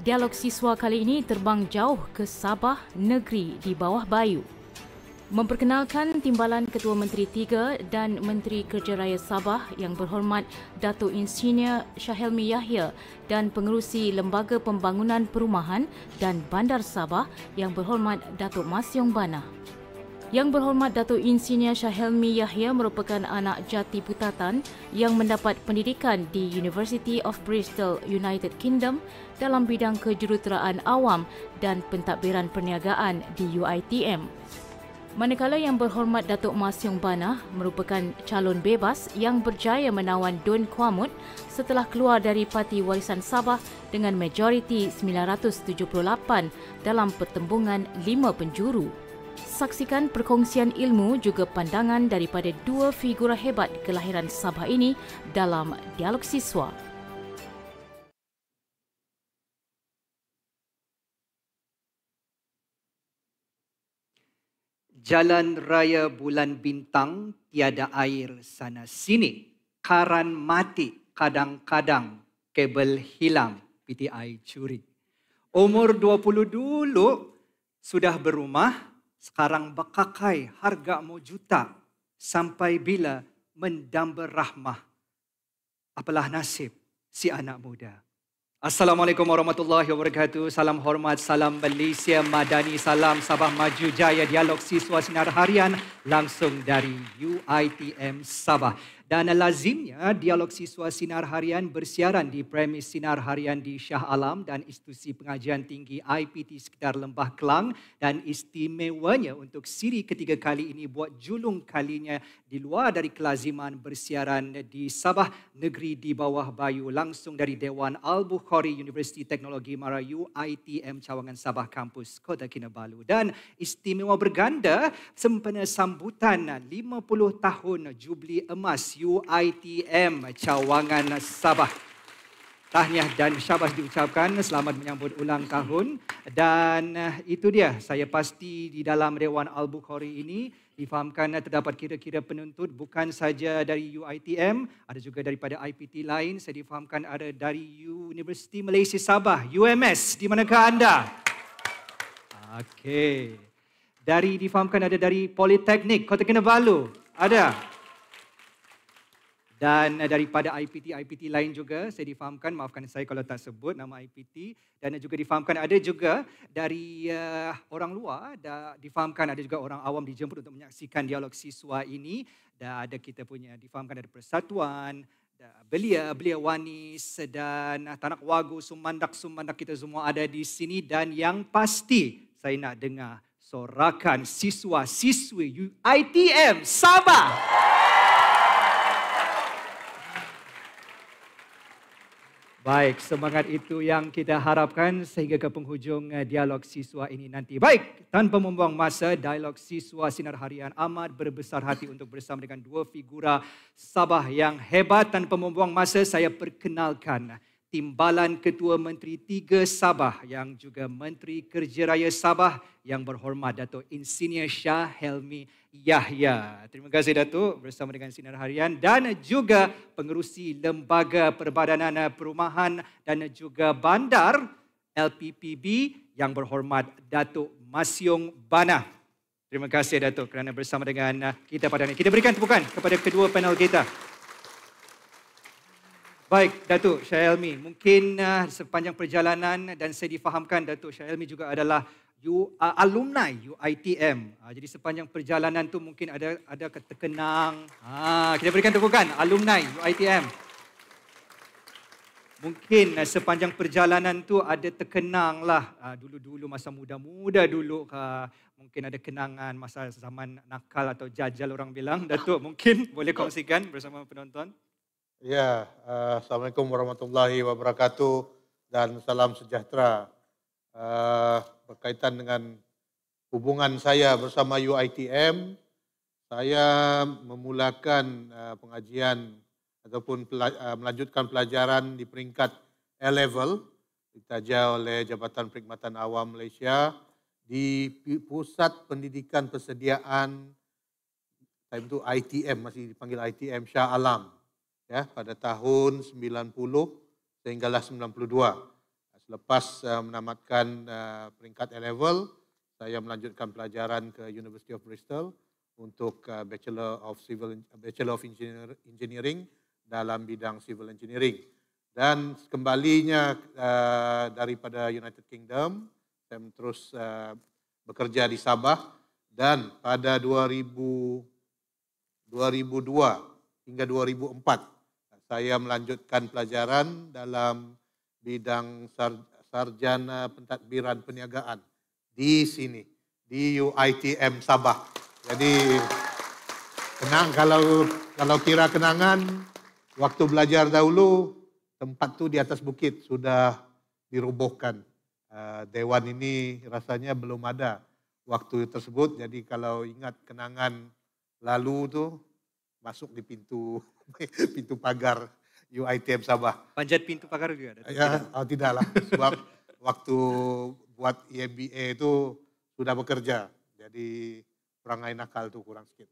Dialog siswa kali ini terbang jauh ke Sabah, negeri di bawah bayu. Memperkenalkan timbalan Ketua Menteri Tiga dan Menteri Kerja Raya Sabah yang berhormat Dato Insinyur Syahelmi Yahya dan Pengerusi Lembaga Pembangunan Perumahan dan Bandar Sabah yang berhormat Datuk Mas Yong Banah. Yang berhormat Dato Insinyur Helmi Yahya merupakan anak jati putatan yang mendapat pendidikan di University of Bristol, United Kingdom dalam bidang kejuruteraan awam dan pentadbiran perniagaan di UiTM. Manakala yang berhormat Datuk Mas Yong Banah merupakan calon bebas yang berjaya menawan don Kwamut setelah keluar dari Parti Warisan Sabah dengan majoriti 978 dalam pertembungan lima penjuru saksikan perkongsian ilmu juga pandangan daripada dua figura hebat kelahiran Sabah ini dalam dialog siswa. Jalan Raya Bulan Bintang tiada air sana sini. Karan mati kadang-kadang kabel hilang PTI curi. Umur 20 dulu sudah berumah sekarang bekakai harga mu juta sampai bila mendamba rahmah. Apalah nasib si anak muda. Assalamualaikum warahmatullahi wabarakatuh. Salam hormat, salam Malaysia, Madani, salam Sabah Maju Jaya, dialog siswa sinar harian langsung dari UITM Sabah. Dan lazimnya dialog siswa sinar harian bersiaran di premis sinar harian di Shah Alam dan institusi pengajian tinggi IPT sekitar Lembah Kelang dan istimewanya untuk siri ketiga kali ini buat julung kalinya di luar dari kelaziman bersiaran di Sabah negeri di bawah bayu langsung dari Dewan Al-Bukhari University Teknologi Marayu UITM Cawangan Sabah Kampus Kota Kinabalu dan istimewa berganda sempena sambutan 50 tahun Jubli Emas UITM Cawangan Sabah. Tahniah dan syabas diucapkan. Selamat menyambut ulang tahun. Dan eh, itu dia. Saya pasti di dalam Dewan Al-Bukhari ini difahamkan eh, terdapat kira-kira penuntut bukan saja dari UITM, ada juga daripada IPT lain. Saya difahamkan ada dari University Malaysia Sabah, UMS. Di manakah anda? Okey. Dari difahamkan ada dari Politeknik Kota Kinabalu. Ada dan eh, daripada IPT IPT lain juga saya difahamkan maafkan saya kalau tak sebut nama IPT dan juga difahamkan ada juga dari uh, orang luar dah difahamkan ada juga orang awam dijemput untuk menyaksikan dialog siswa ini dan ada kita punya difahamkan ada persatuan belia belia wanis dan ah, tanak wagu sumandak sumandak kita semua ada di sini dan yang pasti saya nak dengar sorakan siswa siswi ITM Sabah yeah. Baik, semangat itu yang kita harapkan sehingga ke penghujung eh, dialog siswa ini nanti. Baik, tanpa membuang masa, dialog siswa Sinar Harian amat berbesar hati untuk bersama dengan dua figura Sabah yang hebat. Tanpa membuang masa, saya perkenalkan Timbalan Ketua Menteri Tiga Sabah yang juga Menteri Kerja Raya Sabah yang berhormat Dato' Insinyur Shah Helmi Yahya. Terima kasih Datuk bersama dengan Sinar Harian dan juga pengerusi Lembaga Perbadanan Perumahan dan juga Bandar LPPB yang berhormat Datuk Masiong Bana. Terima kasih Datuk kerana bersama dengan kita pada ini. Kita berikan tepukan kepada kedua panel kita. Baik, Datuk Syahilmi, mungkin uh, sepanjang perjalanan dan saya difahamkan Datuk Syahilmi juga adalah you are alumni UiTM. Ah, jadi sepanjang perjalanan tu mungkin ada ada terkenang. Ha, kita berikan tepukan alumni UiTM. Mungkin eh, sepanjang perjalanan tu ada terkenang lah ah, dulu-dulu masa muda-muda dulu mungkin ada kenangan masa zaman nakal atau jajal orang bilang datuk mungkin boleh kongsikan bersama penonton. Ya, yeah. uh, assalamualaikum warahmatullahi wabarakatuh dan salam sejahtera uh, berkaitan dengan hubungan saya bersama UITM. Saya memulakan uh, pengajian ataupun pela uh, melanjutkan pelajaran di peringkat A-level ditaja oleh Jabatan Perkhidmatan Awam Malaysia di Pusat Pendidikan Persediaan time itu ITM, masih dipanggil ITM Shah Alam ya, pada tahun 90 sehinggalah 92. Selepas uh, menamatkan uh, eh, peringkat A-level, saya melanjutkan pelajaran ke University of Bristol untuk uh, Bachelor of Civil Bachelor of Engineering dalam bidang Civil Engineering. Dan kembalinya uh, daripada United Kingdom, saya terus uh, bekerja di Sabah dan pada 2000, 2002 hingga 2004 saya melanjutkan pelajaran dalam bidang sarjana pentadbiran peniagaan di sini di UITM Sabah. Jadi kenang kalau kalau kira kenangan waktu belajar dahulu tempat tu di atas bukit sudah dirubuhkan. Eh, dewan ini rasanya belum ada waktu tersebut. Jadi kalau ingat kenangan lalu tu masuk di pintu pintu pagar UITM Sabah. Panjat pintu pagar juga ada? Ya, tidak. Oh, tidaklah. Sebab waktu buat IMBA e itu sudah bekerja. Jadi kurang lain nakal itu kurang sikit.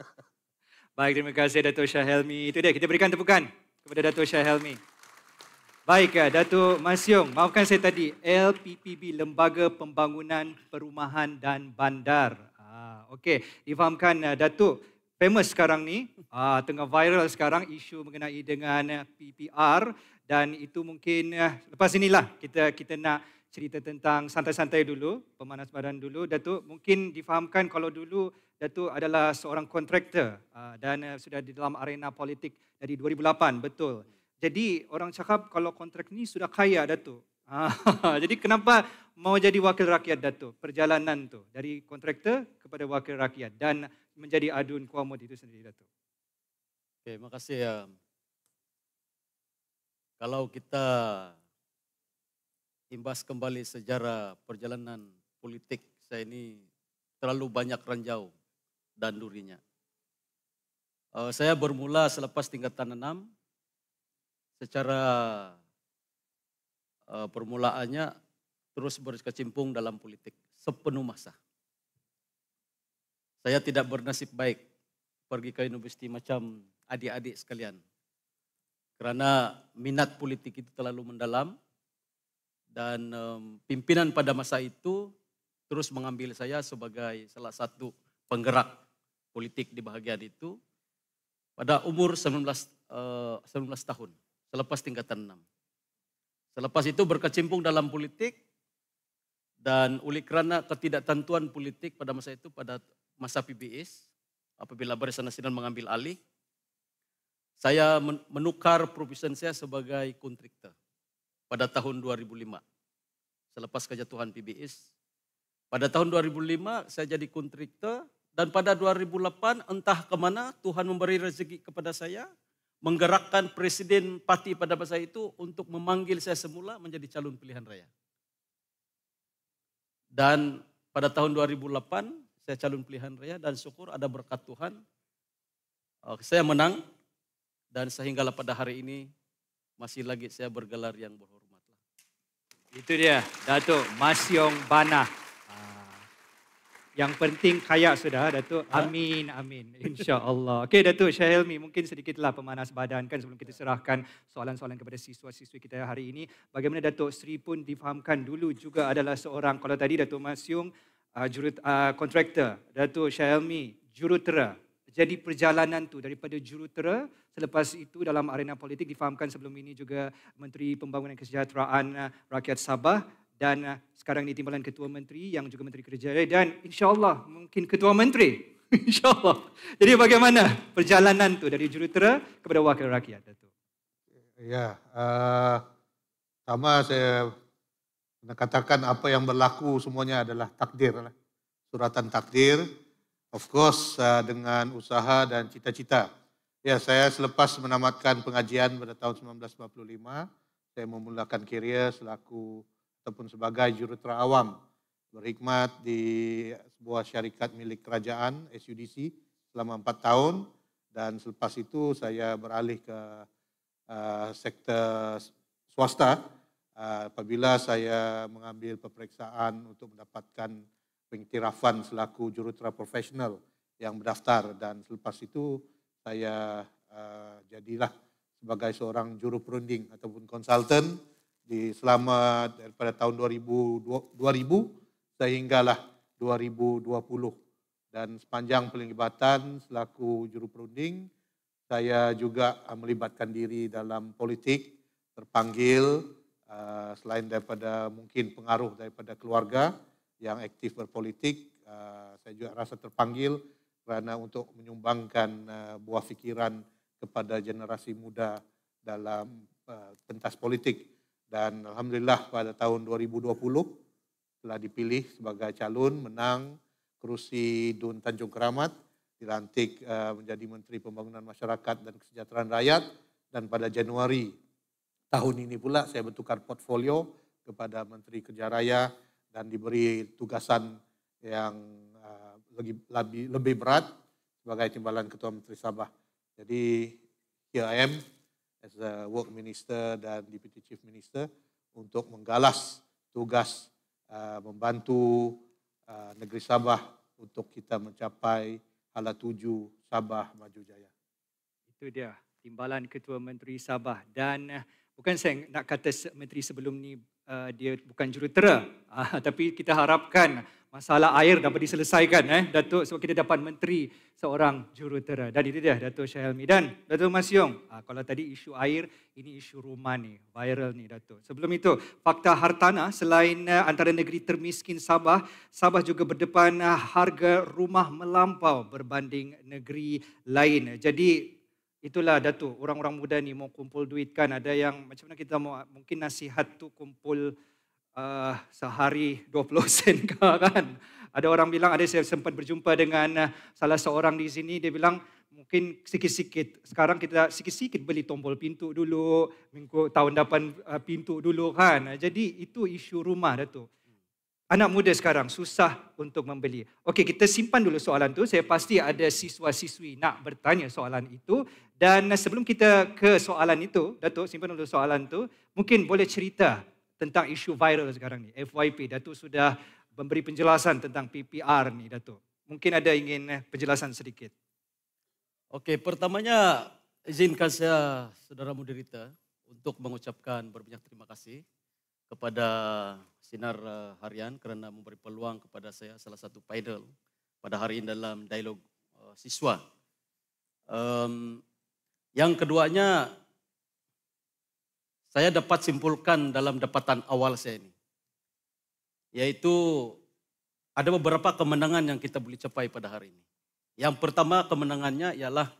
Baik, terima kasih Dato' Syahelmi. Itu dia, kita berikan tepukan kepada Dato' Syahelmi. Baik, eh, Dato' Masyong, maafkan saya tadi. LPPB, Lembaga Pembangunan Perumahan dan Bandar. Ah, Okey, difahamkan eh, Dato' famous sekarang ni, uh, tengah viral sekarang isu mengenai dengan eh, PPR dan itu mungkin uh, lepas inilah kita kita nak cerita tentang santai-santai dulu, pemanas badan dulu. Datuk mungkin difahamkan kalau dulu Datuk adalah seorang kontraktor uh, dan uh, sudah di dalam arena politik dari 2008, betul. Jadi orang cakap kalau kontrak ni sudah kaya Datuk. Ah, jadi kenapa mau jadi wakil rakyat Dato? Perjalanan tu dari kontraktor kepada wakil rakyat dan menjadi adun kuamut itu sendiri Dato. Oke, okay, makasih ya. Kalau kita imbas kembali sejarah perjalanan politik saya ini terlalu banyak ranjau dan durinya. Uh, saya bermula selepas tingkatan 6 secara uh, permulaannya terus berkecimpung dalam politik sepenuh masa. Saya tidak bernasib baik pergi ke universiti macam adik-adik sekalian. Karena minat politik itu terlalu mendalam dan um, pimpinan pada masa itu terus mengambil saya sebagai salah satu penggerak politik di bahagian itu pada umur 19 uh, 19 tahun selepas tingkatan 6. Selepas itu berkecimpung dalam politik dan oleh kerana ketidaktentuan politik pada masa itu pada masa PBS apabila Barisan Nasional mengambil alih saya menukar profesion saya sebagai kontraktor pada tahun 2005 selepas kejatuhan PBS pada tahun 2005 saya jadi kontraktor dan pada 2008 entah kemana Tuhan memberi rezeki kepada saya menggerakkan Presiden Parti pada masa itu untuk memanggil saya semula menjadi calon pilihan raya. Dan pada tahun 2008 saya calon pilihan raya dan syukur ada berkat Tuhan. Eh, saya menang dan sehingga pada hari ini masih lagi saya bergelar yang berhormat. Itu dia Datuk Mas Yong Bana. Yang penting kaya sudah Datuk. Ha? Amin, amin. InsyaAllah. Okey Datuk Syahilmi, mungkin sedikitlah pemanas badan kan sebelum kita serahkan soalan-soalan kepada siswa-siswi kita hari ini. Bagaimana Datuk Sri pun difahamkan dulu juga adalah seorang, kalau tadi Datuk Masyung, uh, jurut, uh, kontraktor. Datuk Syahilmi, jurutera. Jadi perjalanan tu daripada jurutera selepas itu dalam arena politik difahamkan sebelum ini juga Menteri Pembangunan Kesejahteraan uh, Rakyat Sabah dan uh, sekarang ini timbalan ketua menteri yang juga menteri kerja dan insyaallah mungkin ketua menteri insyaallah jadi bagaimana perjalanan tu dari jurutera kepada wakil rakyat Datuk? ya uh, sama saya nak katakan apa yang berlaku semuanya adalah takdir lah. suratan takdir of course uh, dengan usaha dan cita-cita ya saya selepas menamatkan pengajian pada tahun 1955 saya memulakan kerjaya selaku ataupun sebagai jurutera awam berhikmat di sebuah syarikat milik kerajaan SUDC selama empat tahun dan selepas itu saya beralih ke uh, sektor swasta uh, apabila saya mengambil peperiksaan untuk mendapatkan pengiktirafan selaku jurutera profesional yang berdaftar dan selepas itu saya uh, jadilah sebagai seorang juru perunding ataupun konsultan di selama daripada tahun 2000, sehinggalah 2020 dan sepanjang pelibatan selaku juru perunding saya juga melibatkan diri dalam politik terpanggil eh, selain daripada mungkin pengaruh daripada keluarga yang aktif berpolitik eh, saya juga rasa terpanggil kerana untuk menyumbangkan eh, buah fikiran kepada generasi muda dalam pentas politik dan Alhamdulillah pada tahun 2020 telah dipilih sebagai calon menang kerusi Dun Tanjung Keramat, dilantik eh, menjadi Menteri Pembangunan Masyarakat dan Kesejahteraan Rakyat. Dan pada Januari tahun ini pula saya bertukar portfolio kepada Menteri Kerja Raya dan diberi tugasan yang lebih, lebih berat sebagai timbalan Ketua Menteri Sabah. Jadi here I am as a work minister dan deputy chief minister untuk menggalas tugas uh, membantu uh, negeri Sabah untuk kita mencapai hala tuju Sabah maju jaya. Itu dia timbalan ketua menteri Sabah dan uh, bukan saya nak kata menteri sebelum ni uh, dia bukan jurutera uh, tapi kita harapkan masalah air dapat diselesaikan eh Datuk sebab kita dapat menteri seorang jurutera dan itu dia Datuk Syahelmi dan Datuk Mas Yong ha, kalau tadi isu air ini isu rumah ni viral ni Datuk sebelum itu fakta Hartana selain eh, antara negeri termiskin Sabah Sabah juga berdepan eh, harga rumah melampau berbanding negeri lain jadi itulah Datuk orang-orang muda ni mau kumpul duit kan ada yang macam mana kita mau mungkin nasihat tu kumpul uh, sehari 20 sen ke kan. Ada orang bilang, ada saya sempat berjumpa dengan ah, salah seorang di sini, dia bilang, mungkin sikit-sikit. Sekarang kita sikit-sikit beli tombol pintu dulu, minggu tahun depan ah, pintu dulu kan. Jadi itu isu rumah dah tu. Anak muda sekarang susah untuk membeli. Okey, kita simpan dulu soalan tu. Saya pasti ada siswa-siswi nak bertanya soalan itu. Dan sebelum kita ke soalan itu, Datuk simpan dulu soalan tu. Mungkin boleh cerita tentang isu viral sekarang ni. FYP, Datuk sudah memberi penjelasan tentang PPR ni, Datuk. Mungkin ada ingin eh, penjelasan sedikit. Okey, pertamanya izinkan saya, saudara moderator, untuk mengucapkan berbanyak terima kasih kepada Sinar eh, Harian kerana memberi peluang kepada saya salah satu panel pada hari ini dalam dialog eh, siswa. Um, yang keduanya, saya dapat simpulkan dalam dapatan awal saya ini. Yaitu ada beberapa kemenangan yang kita boleh capai pada hari ini. Yang pertama kemenangannya ialah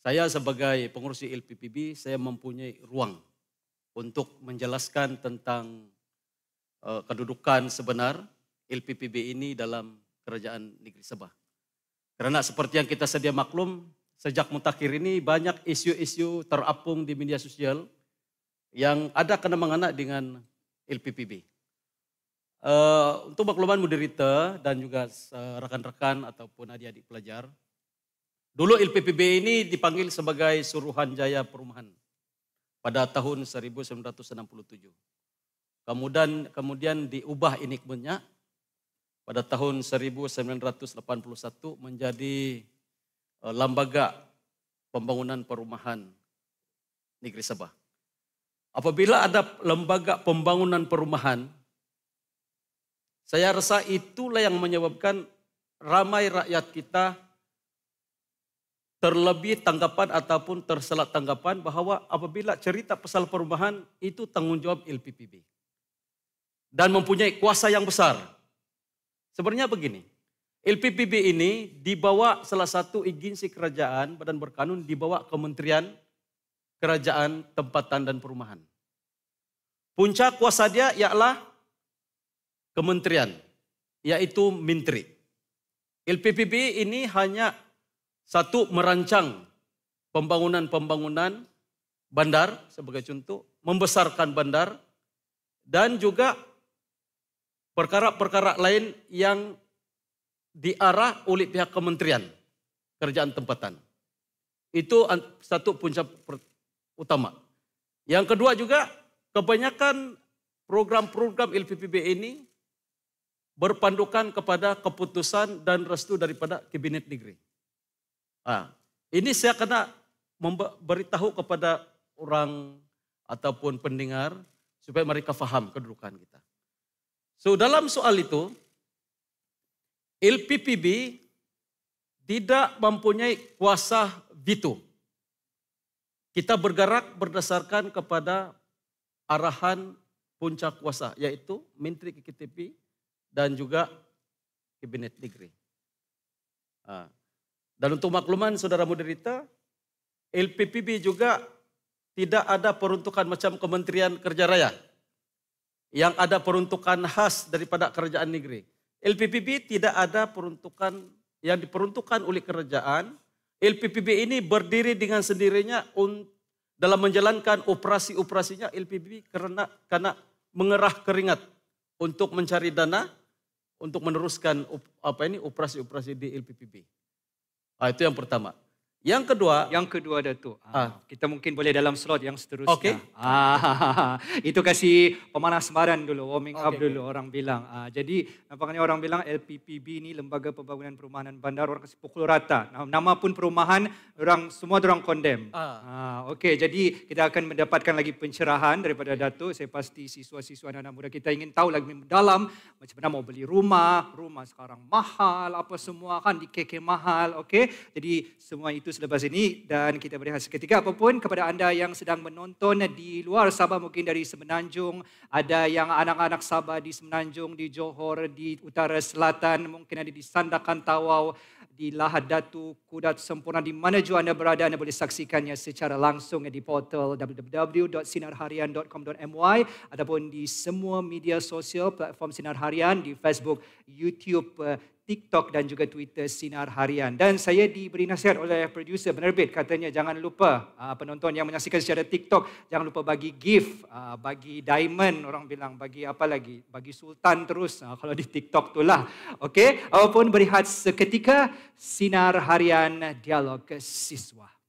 saya sebagai pengurus LPPB, saya mempunyai ruang untuk menjelaskan tentang uh, kedudukan sebenar LPPB ini dalam kerajaan negeri Sabah. Karena seperti yang kita sedia maklum, sejak mutakhir ini banyak isu-isu terapung di media sosial yang ada kena mengena dengan LPPB. Uh, eh, untuk makluman moderator dan juga eh, rekan-rekan ataupun adik-adik pelajar, dulu LPPB ini dipanggil sebagai Suruhanjaya Perumahan pada tahun 1967. Kemudian kemudian diubah inikmennya pada tahun 1981 menjadi Eh, lembaga pembangunan perumahan negeri Sabah. Apabila ada lembaga pembangunan perumahan, saya rasa itulah yang menyebabkan ramai rakyat kita terlebih tanggapan ataupun terselak tanggapan bahwa apabila cerita pasal perumahan itu tanggung jawab LPPB dan mempunyai kuasa yang besar. Sebenarnya begini, LPPB ini dibawa salah satu agensi kerajaan, badan berkanun dibawa Kementerian Kerajaan Tempatan dan Perumahan. Puncak kuasa dia ialah kementerian, yaitu menteri. LPPB ini hanya satu merancang pembangunan-pembangunan bandar sebagai contoh, membesarkan bandar dan juga perkara-perkara lain yang diarah oleh pihak kementerian kerjaan tempatan. Itu satu puncak utama. Yang kedua juga kebanyakan program-program LPPB ini berpandukan kepada keputusan dan restu daripada Kabinet Negeri. Nah, ini saya kena memberitahu kepada orang ataupun pendengar supaya mereka faham kedudukan kita. So dalam soal itu, LPPB tidak mempunyai kuasa veto. Kita bergerak berdasarkan kepada arahan puncak kuasa, yaitu Menteri KKTP dan juga Kabinet Negeri. Dan untuk makluman saudara moderita, LPPB juga tidak ada peruntukan macam Kementerian Kerja Raya yang ada peruntukan khas daripada kerajaan negeri. LPPB tidak ada peruntukan yang diperuntukkan oleh kerajaan. LPPB ini berdiri dengan sendirinya dalam menjalankan operasi-operasinya LPPB karena karena mengerah keringat untuk mencari dana untuk meneruskan apa ini operasi-operasi di LPPB. Nah, itu yang pertama. Yang kedua, yang kedua Datuk. Ah, ah. Kita mungkin boleh dalam slot yang seterusnya. Okay. Ah, itu kasih pemanas sembaran dulu, warming okay. up dulu orang bilang. Ah, jadi nampaknya orang bilang LPPB ni Lembaga Pembangunan Perumahan dan Bandar orang kasih pukul rata. Nama pun perumahan orang semua orang kondem. Ah. ah okay. jadi kita akan mendapatkan lagi pencerahan daripada Datuk. Saya pasti siswa-siswa anak, anak muda kita ingin tahu lagi mendalam macam mana mau beli rumah, rumah sekarang mahal, apa semua kan di KK mahal. Okay. jadi semua itu itu selepas ini dan kita beri seketika ketiga apapun kepada anda yang sedang menonton di luar Sabah mungkin dari Semenanjung ada yang anak-anak Sabah di Semenanjung di Johor di utara selatan mungkin ada di Sandakan Tawau di Lahad Datu Kudat Sempurna di mana juga anda berada anda boleh saksikannya secara langsung di portal www.sinarharian.com.my ataupun di semua media sosial platform Sinar Harian di Facebook YouTube TikTok dan juga Twitter Sinar Harian. Dan saya diberi nasihat oleh producer penerbit katanya jangan lupa ah, penonton yang menyaksikan secara TikTok jangan lupa bagi gift, ah, bagi diamond orang bilang, bagi apa lagi, bagi sultan terus ah, kalau di TikTok tu lah. Okey, apapun berehat seketika Sinar Harian Dialog Siswa.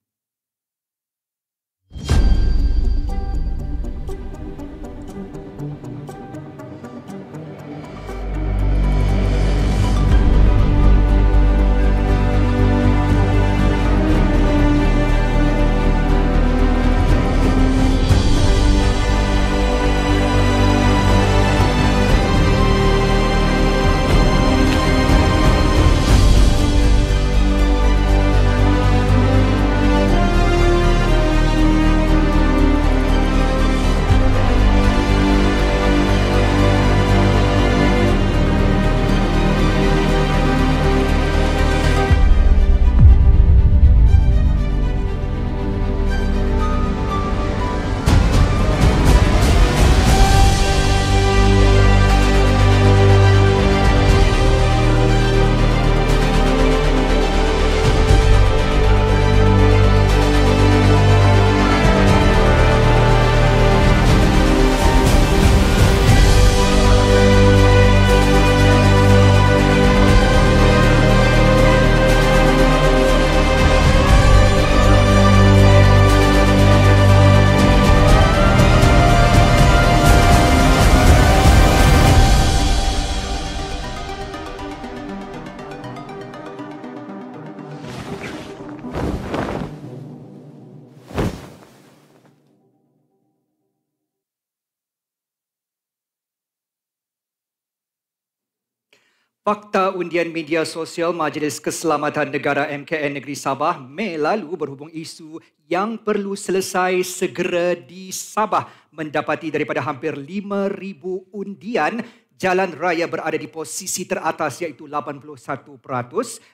Fakta undian media sosial Majlis Keselamatan Negara MKN Negeri Sabah Mei lalu berhubung isu yang perlu selesai segera di Sabah mendapati daripada hampir 5,000 undian jalan raya berada di posisi teratas iaitu 81%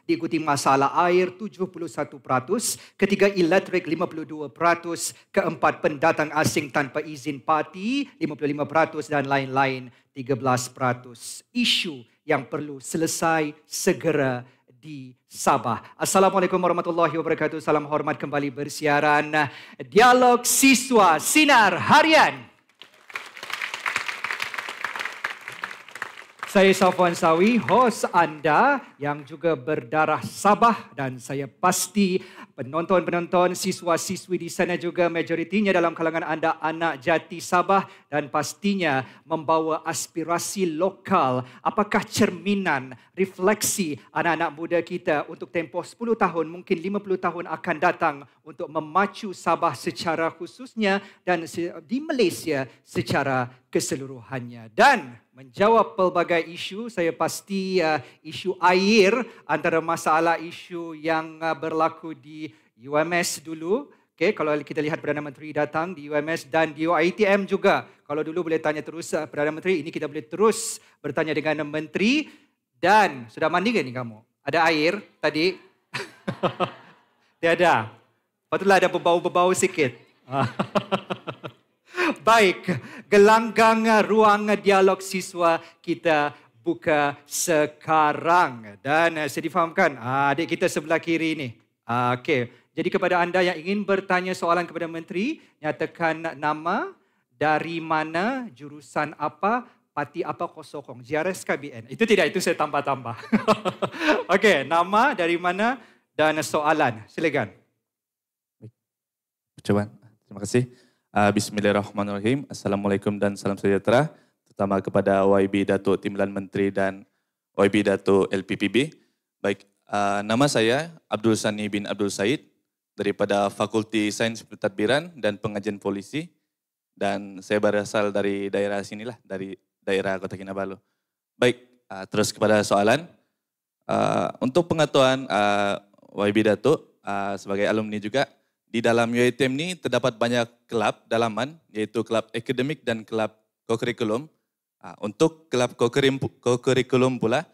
diikuti masalah air 71% ketiga elektrik 52% keempat pendatang asing tanpa izin parti 55% dan lain-lain 13% isu yang perlu selesai segera di Sabah. Assalamualaikum warahmatullahi wabarakatuh. Salam hormat kembali bersiaran Dialog Siswa Sinar Harian. Saya Safwan Sawi, host anda yang juga berdarah Sabah dan saya pasti penonton-penonton, siswa-siswi di sana juga majoritinya dalam kalangan anda anak jati Sabah dan pastinya membawa aspirasi lokal. Apakah cerminan, refleksi anak-anak muda kita untuk tempoh 10 tahun, mungkin 50 tahun akan datang untuk memacu Sabah secara khususnya dan di Malaysia secara keseluruhannya. Dan menjawab pelbagai isu. Saya pasti uh, isu air antara masalah isu yang uh, berlaku di UMS dulu. Okay, kalau kita lihat Perdana Menteri datang di UMS dan di UITM juga. Kalau dulu boleh tanya terus uh, Perdana Menteri, ini kita boleh terus bertanya dengan Menteri. Dan sudah mandi ke ni kamu? Ada air tadi? Tiada. Patutlah ada berbau bau sikit. Baik, gelanggang ruang dialog siswa kita buka sekarang. Dan eh, saya difahamkan, ah, adik kita sebelah kiri ini. Ah, okay, jadi kepada anda yang ingin bertanya soalan kepada Menteri, nyatakan nama, dari mana, jurusan apa, parti apa kosong. JRS KBN. Itu tidak, itu saya tambah-tambah. Okey, nama, dari mana, dan soalan. Silakan. Percobaan. Terima kasih. Uh, Bismillahirrahmanirrahim. Assalamualaikum dan salam sejahtera. Terutama kepada YB Datuk Timbalan Menteri dan YB Datuk LPPB. Baik, uh, nama saya Abdul Sani bin Abdul Said daripada Fakulti Sains Pentadbiran dan Pengajian Polisi. Dan saya berasal dari daerah sinilah, dari daerah Kota Kinabalu. Baik, uh, terus kepada soalan. Uh, untuk pengetahuan uh, YB Datuk uh, sebagai alumni juga, di dalam UITM ini terdapat banyak kelab dalaman, yaitu kelab akademik dan kelab kokurikulum. Ah, untuk kelab kokurikulum pula,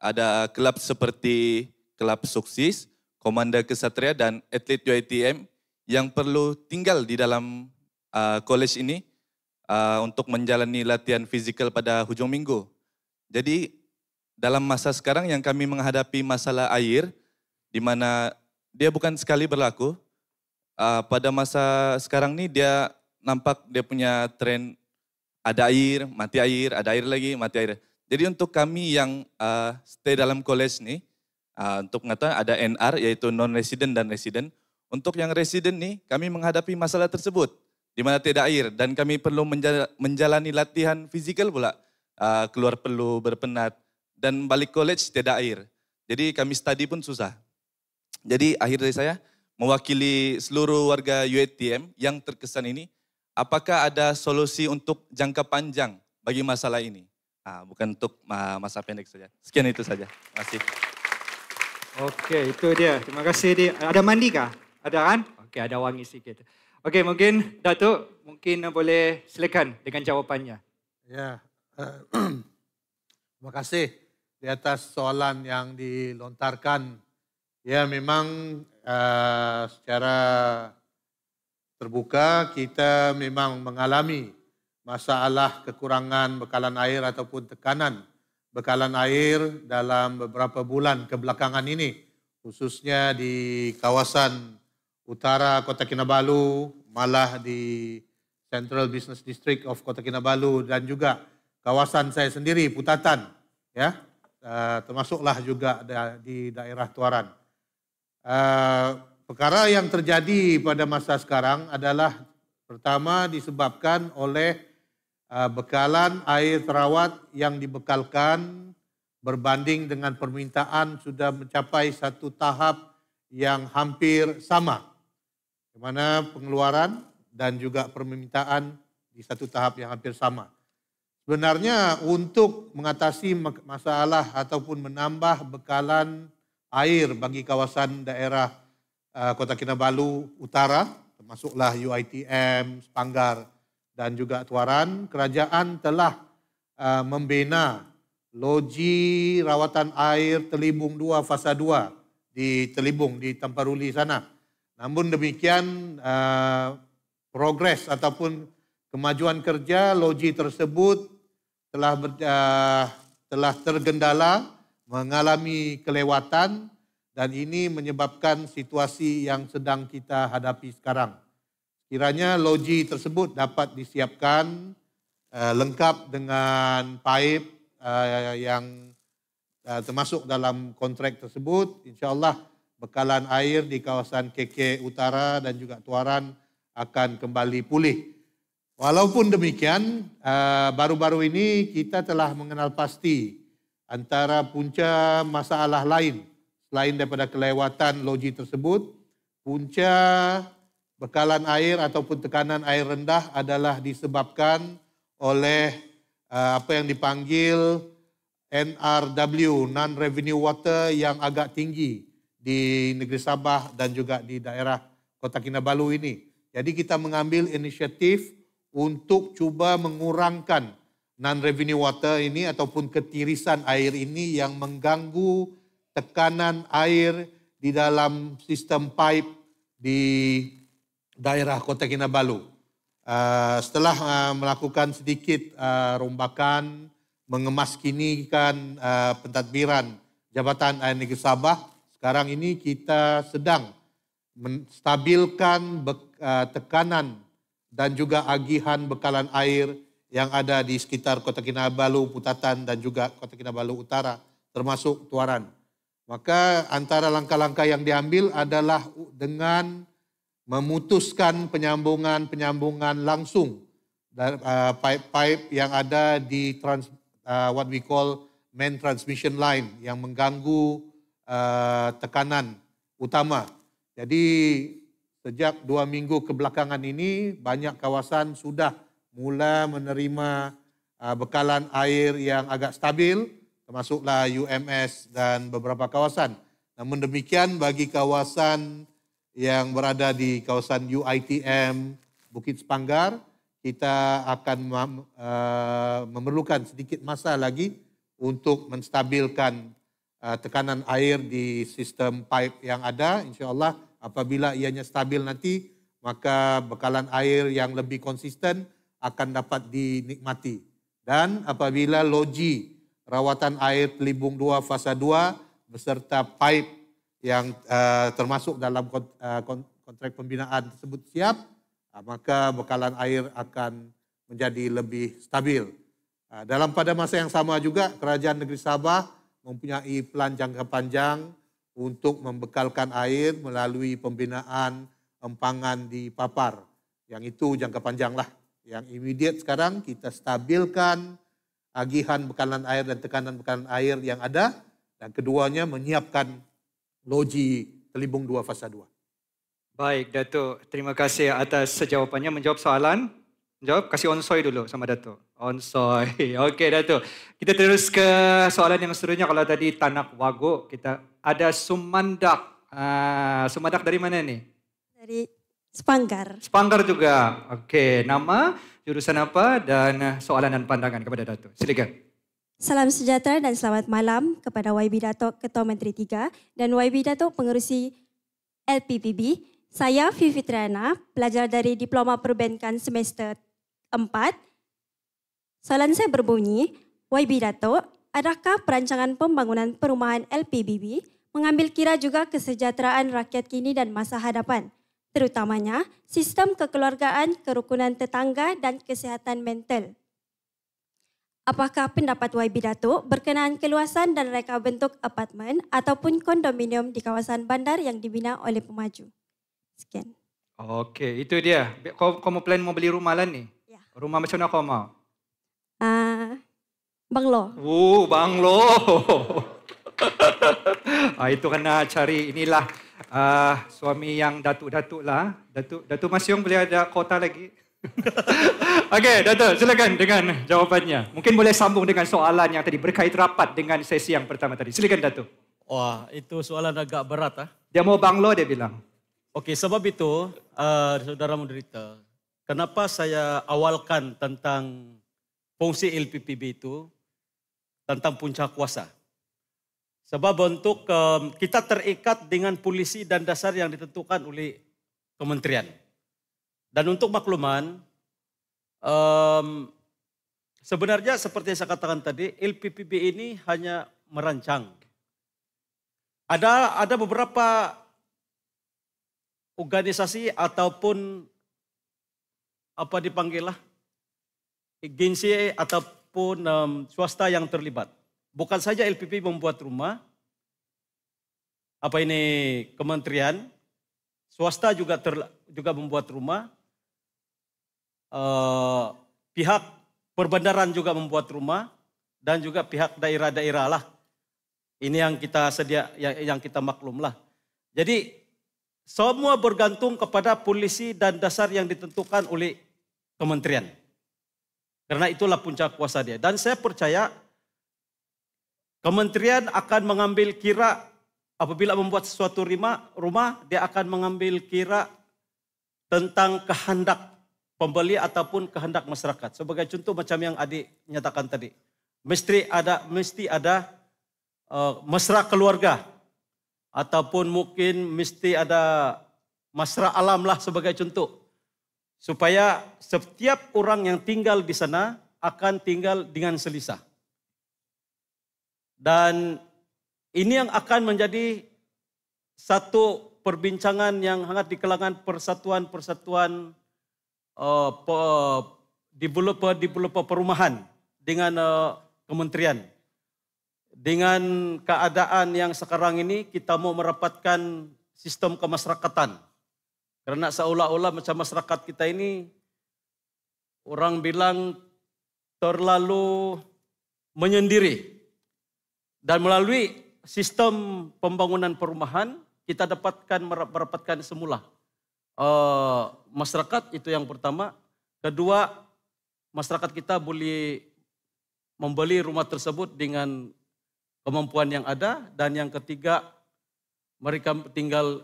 ada kelab seperti kelab sukses, komanda kesatria, dan atlet UITM yang perlu tinggal di dalam uh, college ini uh, untuk menjalani latihan fizikal pada hujung minggu. Jadi dalam masa sekarang yang kami menghadapi masalah air, di mana dia bukan sekali berlaku, uh, pada masa sekarang ini dia nampak dia punya tren ada air, mati air, ada air lagi, mati air. Jadi untuk kami yang uh, stay dalam college nih, uh, untuk mengatakan ada NR yaitu non-resident dan resident. Untuk yang resident nih, kami menghadapi masalah tersebut di mana tidak air dan kami perlu menjalani latihan fisikal pula. Uh, keluar perlu berpenat dan balik college tidak air. Jadi kami study pun susah. Jadi akhir dari saya, mewakili seluruh warga UETM yang terkesan ini, apakah ada solusi untuk jangka panjang bagi masalah ini? Nah, bukan untuk masa pendek saja. Sekian itu saja. Terima kasih. Oke, itu dia. Terima kasih. Ada mandi kah? Ada kan? Oke, ada wangi sedikit. Oke, mungkin Datuk, mungkin boleh silakan dengan jawabannya Ya, eh, terima kasih di atas soalan yang dilontarkan. Ya, memang Eh, secara terbuka kita memang mengalami masalah kekurangan bekalan air ataupun tekanan bekalan air dalam beberapa bulan kebelakangan ini khususnya di kawasan utara Kota Kinabalu malah di Central Business District of Kota Kinabalu dan juga kawasan saya sendiri Putatan ya eh, termasuklah juga di daerah Tuaran. Uh, perkara yang terjadi pada masa sekarang adalah pertama disebabkan oleh uh, bekalan air terawat yang dibekalkan berbanding dengan permintaan sudah mencapai satu tahap yang hampir sama. Di mana pengeluaran dan juga permintaan di satu tahap yang hampir sama. Sebenarnya untuk mengatasi masalah ataupun menambah bekalan air bagi kawasan daerah uh, Kota Kinabalu Utara, termasuklah UITM, Sepanggar, dan juga Tuaran, kerajaan telah uh, membina loji rawatan air Telibung 2 fasa 2 di Telibung, di Tamparuli sana. Namun demikian uh, progres ataupun kemajuan kerja loji tersebut telah ber, uh, telah tergendala mengalami kelewatan dan ini menyebabkan situasi yang sedang kita hadapi sekarang. Kiranya logi tersebut dapat disiapkan eh, lengkap dengan paip eh, yang eh, termasuk dalam kontrak tersebut. Insya Allah bekalan air di kawasan KK Utara dan juga Tuaran akan kembali pulih. Walaupun demikian, baru-baru ini kita telah mengenal pasti antara punca masalah lain selain daripada kelewatan loji tersebut punca bekalan air ataupun tekanan air rendah adalah disebabkan oleh uh, apa yang dipanggil NRW non revenue water yang agak tinggi di negeri Sabah dan juga di daerah Kota Kinabalu ini. Jadi kita mengambil inisiatif untuk cuba mengurangkan non-revenue water ini ataupun ketirisan air ini yang mengganggu tekanan air di dalam sistem pipe di daerah Kota Kinabalu. Uh, setelah uh, melakukan sedikit uh, rombakan, mengemaskinikan uh, pentadbiran Jabatan Air Negeri Sabah, sekarang ini kita sedang menstabilkan uh, tekanan dan juga agihan bekalan air yang ada di sekitar kota Kinabalu, Putatan, dan juga kota Kinabalu Utara, termasuk Tuaran. Maka antara langkah-langkah yang diambil adalah dengan memutuskan penyambungan-penyambungan langsung uh, pipe-pipe yang ada di trans, uh, what we call main transmission line yang mengganggu uh, tekanan utama. Jadi sejak dua minggu kebelakangan ini banyak kawasan sudah mula menerima uh, bekalan air yang agak stabil, termasuklah UMS dan beberapa kawasan. Namun demikian bagi kawasan yang berada di kawasan UITM Bukit Sepanggar, kita akan uh, memerlukan sedikit masa lagi untuk menstabilkan uh, tekanan air di sistem pipe yang ada. Insya Allah apabila ianya stabil nanti, maka bekalan air yang lebih konsisten akan dapat dinikmati. Dan apabila loji rawatan air pelibung 2 fasa 2 beserta pipe yang uh, termasuk dalam eh, kont, kontrak pembinaan tersebut siap, uh, maka bekalan air akan menjadi lebih stabil. Uh, dalam pada masa yang sama juga kerajaan negeri Sabah mempunyai pelan jangka panjang untuk membekalkan air melalui pembinaan empangan di Papar. Yang itu jangka panjang lah. Yang immediate sekarang kita stabilkan agihan bekalan air dan tekanan bekalan air yang ada. Dan keduanya menyiapkan loji Telibung 2 fasa 2. Baik Datuk, terima kasih atas jawapannya menjawab soalan. Jawab, kasih onsoi dulu sama Datuk. Onsoi. Okey Datuk. Kita terus ke soalan yang seterusnya kalau tadi Tanak Wago kita ada Sumandak. Ah, Sumandak dari mana ni? Dari Sepanggar. Sepanggar juga. Okey, nama, jurusan apa dan eh, soalan dan pandangan kepada Datuk. Silakan. Salam sejahtera dan selamat malam kepada YB Datuk Ketua Menteri Tiga dan YB Datuk Pengerusi LPPB. Saya Vivi Triana, pelajar dari Diploma Perbankan Semester 4. Soalan saya berbunyi, YB Datuk, adakah perancangan pembangunan perumahan LPBB mengambil kira juga kesejahteraan rakyat kini dan masa hadapan? terutamanya sistem kekeluargaan, kerukunan tetangga dan kesihatan mental. Apakah pendapat YB Datuk berkenaan keluasan dan reka bentuk apartmen ataupun kondominium di kawasan bandar yang dibina oleh pemaju? Sekian. Okey, itu dia. Kau, kau mau plan mau beli rumah lah ni? Ya. Rumah macam mana kau mau? Uh, banglo. Oh, banglo. ah, itu kena cari inilah uh, suami yang datuk-datuk lah. Datuk, datuk Mas Yong boleh ada kota lagi? Okey, Datuk, silakan dengan jawapannya. Mungkin boleh sambung dengan soalan yang tadi berkait rapat dengan sesi yang pertama tadi. Silakan Datuk. Wah, itu soalan agak berat ah. Dia mau banglo dia bilang. Okey, sebab itu uh, saudara menderita. Kenapa saya awalkan tentang fungsi LPPB itu tentang puncak kuasa? Sebab untuk um, kita terikat dengan polisi dan dasar yang ditentukan oleh kementerian. Dan untuk makluman, um, sebenarnya seperti saya katakan tadi, LPPB ini hanya merancang. Ada ada beberapa organisasi ataupun apa dipanggil lah, agensi ataupun um, swasta yang terlibat. Bukan saja LPP membuat rumah, apa ini kementerian, swasta juga ter, juga membuat rumah, eh, pihak perbandaran juga membuat rumah, dan juga pihak daerah-daerah lah. Ini yang kita sedia, yang, yang kita maklumlah. Jadi semua bergantung kepada polisi dan dasar yang ditentukan oleh kementerian. Karena itulah puncak kuasa dia. Dan saya percaya Kementerian akan mengambil kira apabila membuat sesuatu rumah, rumah dia akan mengambil kira tentang kehendak pembeli ataupun kehendak masyarakat. Sebagai contoh macam yang adik nyatakan tadi. Mesti ada mesti ada uh, mesra keluarga ataupun mungkin mesti ada mesra alam lah sebagai contoh. Supaya setiap orang yang tinggal di sana akan tinggal dengan selisa. Dan ini yang akan menjadi satu perbincangan yang hangat di kalangan persatuan-persatuan di eh, developer developer perumahan dengan uh, kementerian. Dengan keadaan yang sekarang ini kita mau merapatkan sistem kemasyarakatan. Karena seolah-olah macam masyarakat kita ini orang bilang terlalu menyendiri. Dan melalui sistem pembangunan perumahan, kita dapatkan merapatkan semula. Uh, masyarakat itu yang pertama. Kedua, masyarakat kita boleh membeli rumah tersebut dengan kemampuan yang ada. Dan yang ketiga, mereka tinggal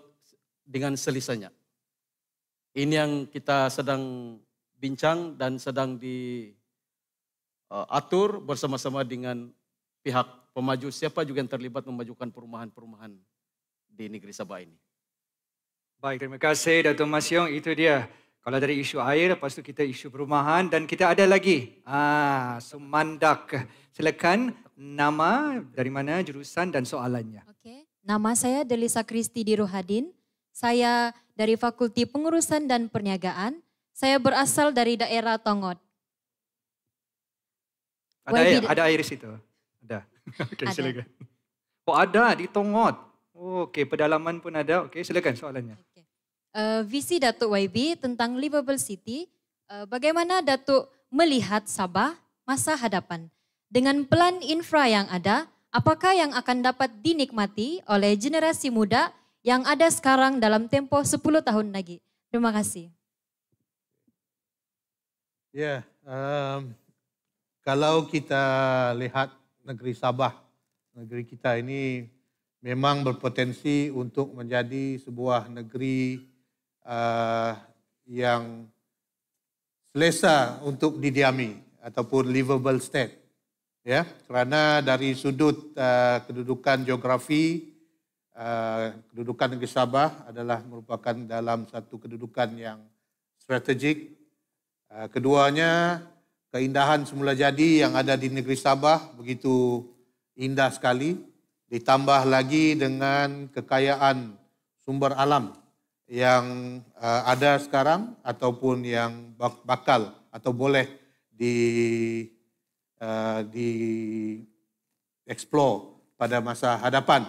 dengan selisanya. Ini yang kita sedang bincang dan sedang diatur eh, bersama-sama dengan pihak pemaju siapa juga yang terlibat memajukan perumahan-perumahan di negeri Sabah ini. Baik, terima kasih Dato' Mas Yong. Itu dia. Kalau dari isu air, lepas tu kita isu perumahan dan kita ada lagi. Ah, Sumandak. Silakan nama, dari mana, jurusan dan soalannya. Okey. Nama saya Delisa Kristi Diruhadin. Saya dari Fakulti Pengurusan dan Perniagaan. Saya berasal dari daerah Tongod. Ada air, ada air di situ. okay, silakan. Oh ada di Tongot. Oh, Okey, pedalaman pun ada. Okey, silakan soalannya. Okay. Uh, eh, visi Datuk YB tentang livable city, uh, bagaimana Datuk melihat Sabah masa hadapan? Dengan pelan infra yang ada, apakah yang akan dapat dinikmati oleh generasi muda yang ada sekarang dalam tempo 10 tahun lagi? Terima kasih. Ya, yeah, um, kalau kita lihat negeri Sabah, negeri kita ini memang berpotensi untuk menjadi sebuah negeri uh, yang selesa untuk didiami ataupun livable state. Ya, kerana dari sudut uh, kedudukan geografi, uh, kedudukan negeri Sabah adalah merupakan dalam satu kedudukan yang strategik. Uh, keduanya keindahan semula jadi yang ada di negeri Sabah begitu indah sekali. Ditambah lagi dengan kekayaan sumber alam yang uh, ada sekarang ataupun yang bakal atau boleh di uh, di explore pada masa hadapan.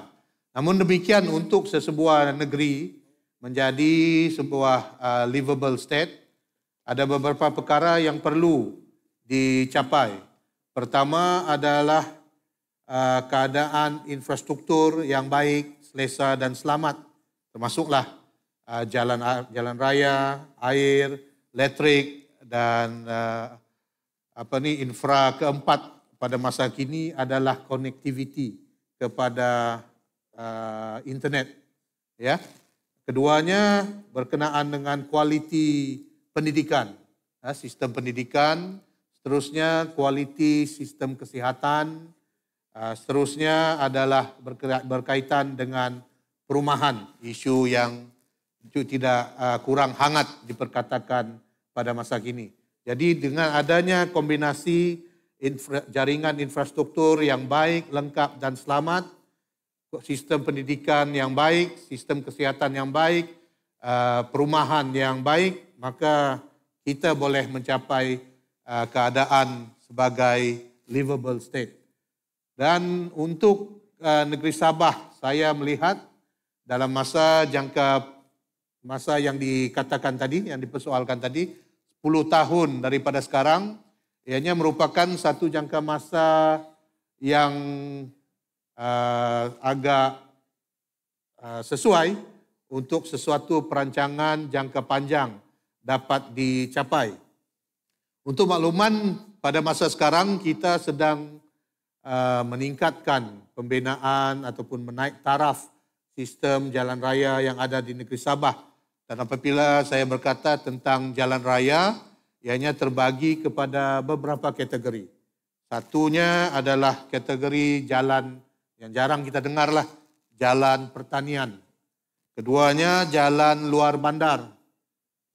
Namun demikian untuk sesebuah negeri menjadi sebuah uh, livable state ada beberapa perkara yang perlu dicapai. Pertama adalah uh, keadaan infrastruktur yang baik, selesa dan selamat. Termasuklah uh, jalan jalan raya, air, elektrik dan uh, apa nih infra keempat pada masa kini adalah connectivity kepada uh, internet ya. Keduanya berkenaan dengan kualiti pendidikan, ya, sistem pendidikan Seterusnya quality sistem kesehatan. Ah, seterusnya adalah berkaitan dengan perumahan, isu yang tidak ah, kurang hangat diperkatakan pada masa kini. Jadi dengan adanya kombinasi infra, jaringan infrastruktur yang baik, lengkap dan selamat, sistem pendidikan yang baik, sistem kesehatan yang baik, ah, perumahan yang baik, maka kita boleh mencapai Uh, keadaan sebagai livable state. Dan untuk uh, negeri Sabah, saya melihat dalam masa jangka masa yang dikatakan tadi, yang dipersoalkan tadi, 10 tahun daripada sekarang, ianya merupakan satu jangka masa yang uh, agak uh, sesuai untuk sesuatu perancangan jangka panjang dapat dicapai. Untuk makluman pada masa sekarang kita sedang uh, meningkatkan pembinaan ataupun menaik taraf sistem jalan raya yang ada di negeri Sabah. Dan apabila saya berkata tentang jalan raya, ianya terbagi kepada beberapa kategori. Satunya adalah kategori jalan yang jarang kita dengarlah, jalan pertanian. Keduanya jalan luar bandar.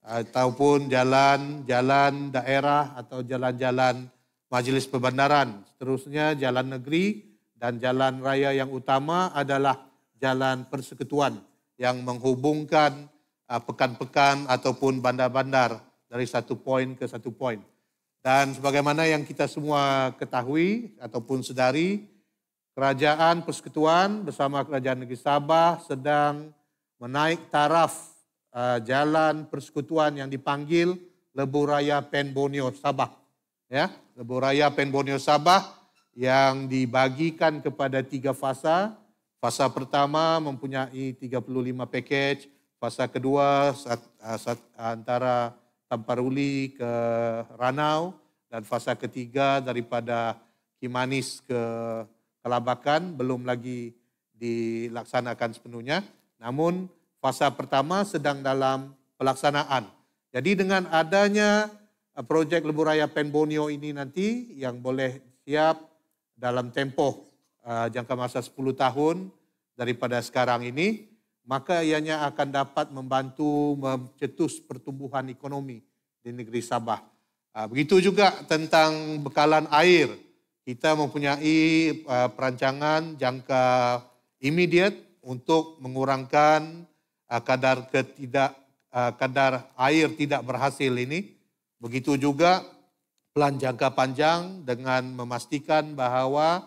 ataupun jalan-jalan daerah atau jalan-jalan majlis perbandaran. Seterusnya jalan negeri dan jalan raya yang utama adalah jalan persekutuan yang menghubungkan uh, pekan-pekan ataupun bandar-bandar dari satu poin ke satu poin. Dan sebagaimana yang kita semua ketahui ataupun sedari, kerajaan persekutuan bersama kerajaan negeri Sabah sedang menaik taraf uh, jalan persekutuan yang dipanggil Lebu Raya Penbonio Sabah. Ya, Lebu Raya Penbonio Sabah yang dibagikan kepada tiga fasa. Fasa pertama mempunyai 35 package, fasa kedua eh, antara Tamparuli ke Ranau, dan fasa ketiga daripada Kimanis ke Kelabakan belum lagi dilaksanakan sepenuhnya. Namun Fase pertama sedang dalam pelaksanaan. Jadi dengan adanya eh, proyek Lebuh Raya Penbonio ini nanti yang boleh siap dalam tempoh eh, jangka masa 10 tahun daripada sekarang ini, maka ianya akan dapat membantu mencetus pertumbuhan ekonomi di negeri Sabah. Eh, begitu juga tentang bekalan air. Kita mempunyai perancangan jangka immediate untuk mengurangkan Ah, kadar ketidak ah, kadar air tidak berhasil ini. Begitu juga pelan jangka panjang dengan memastikan bahwa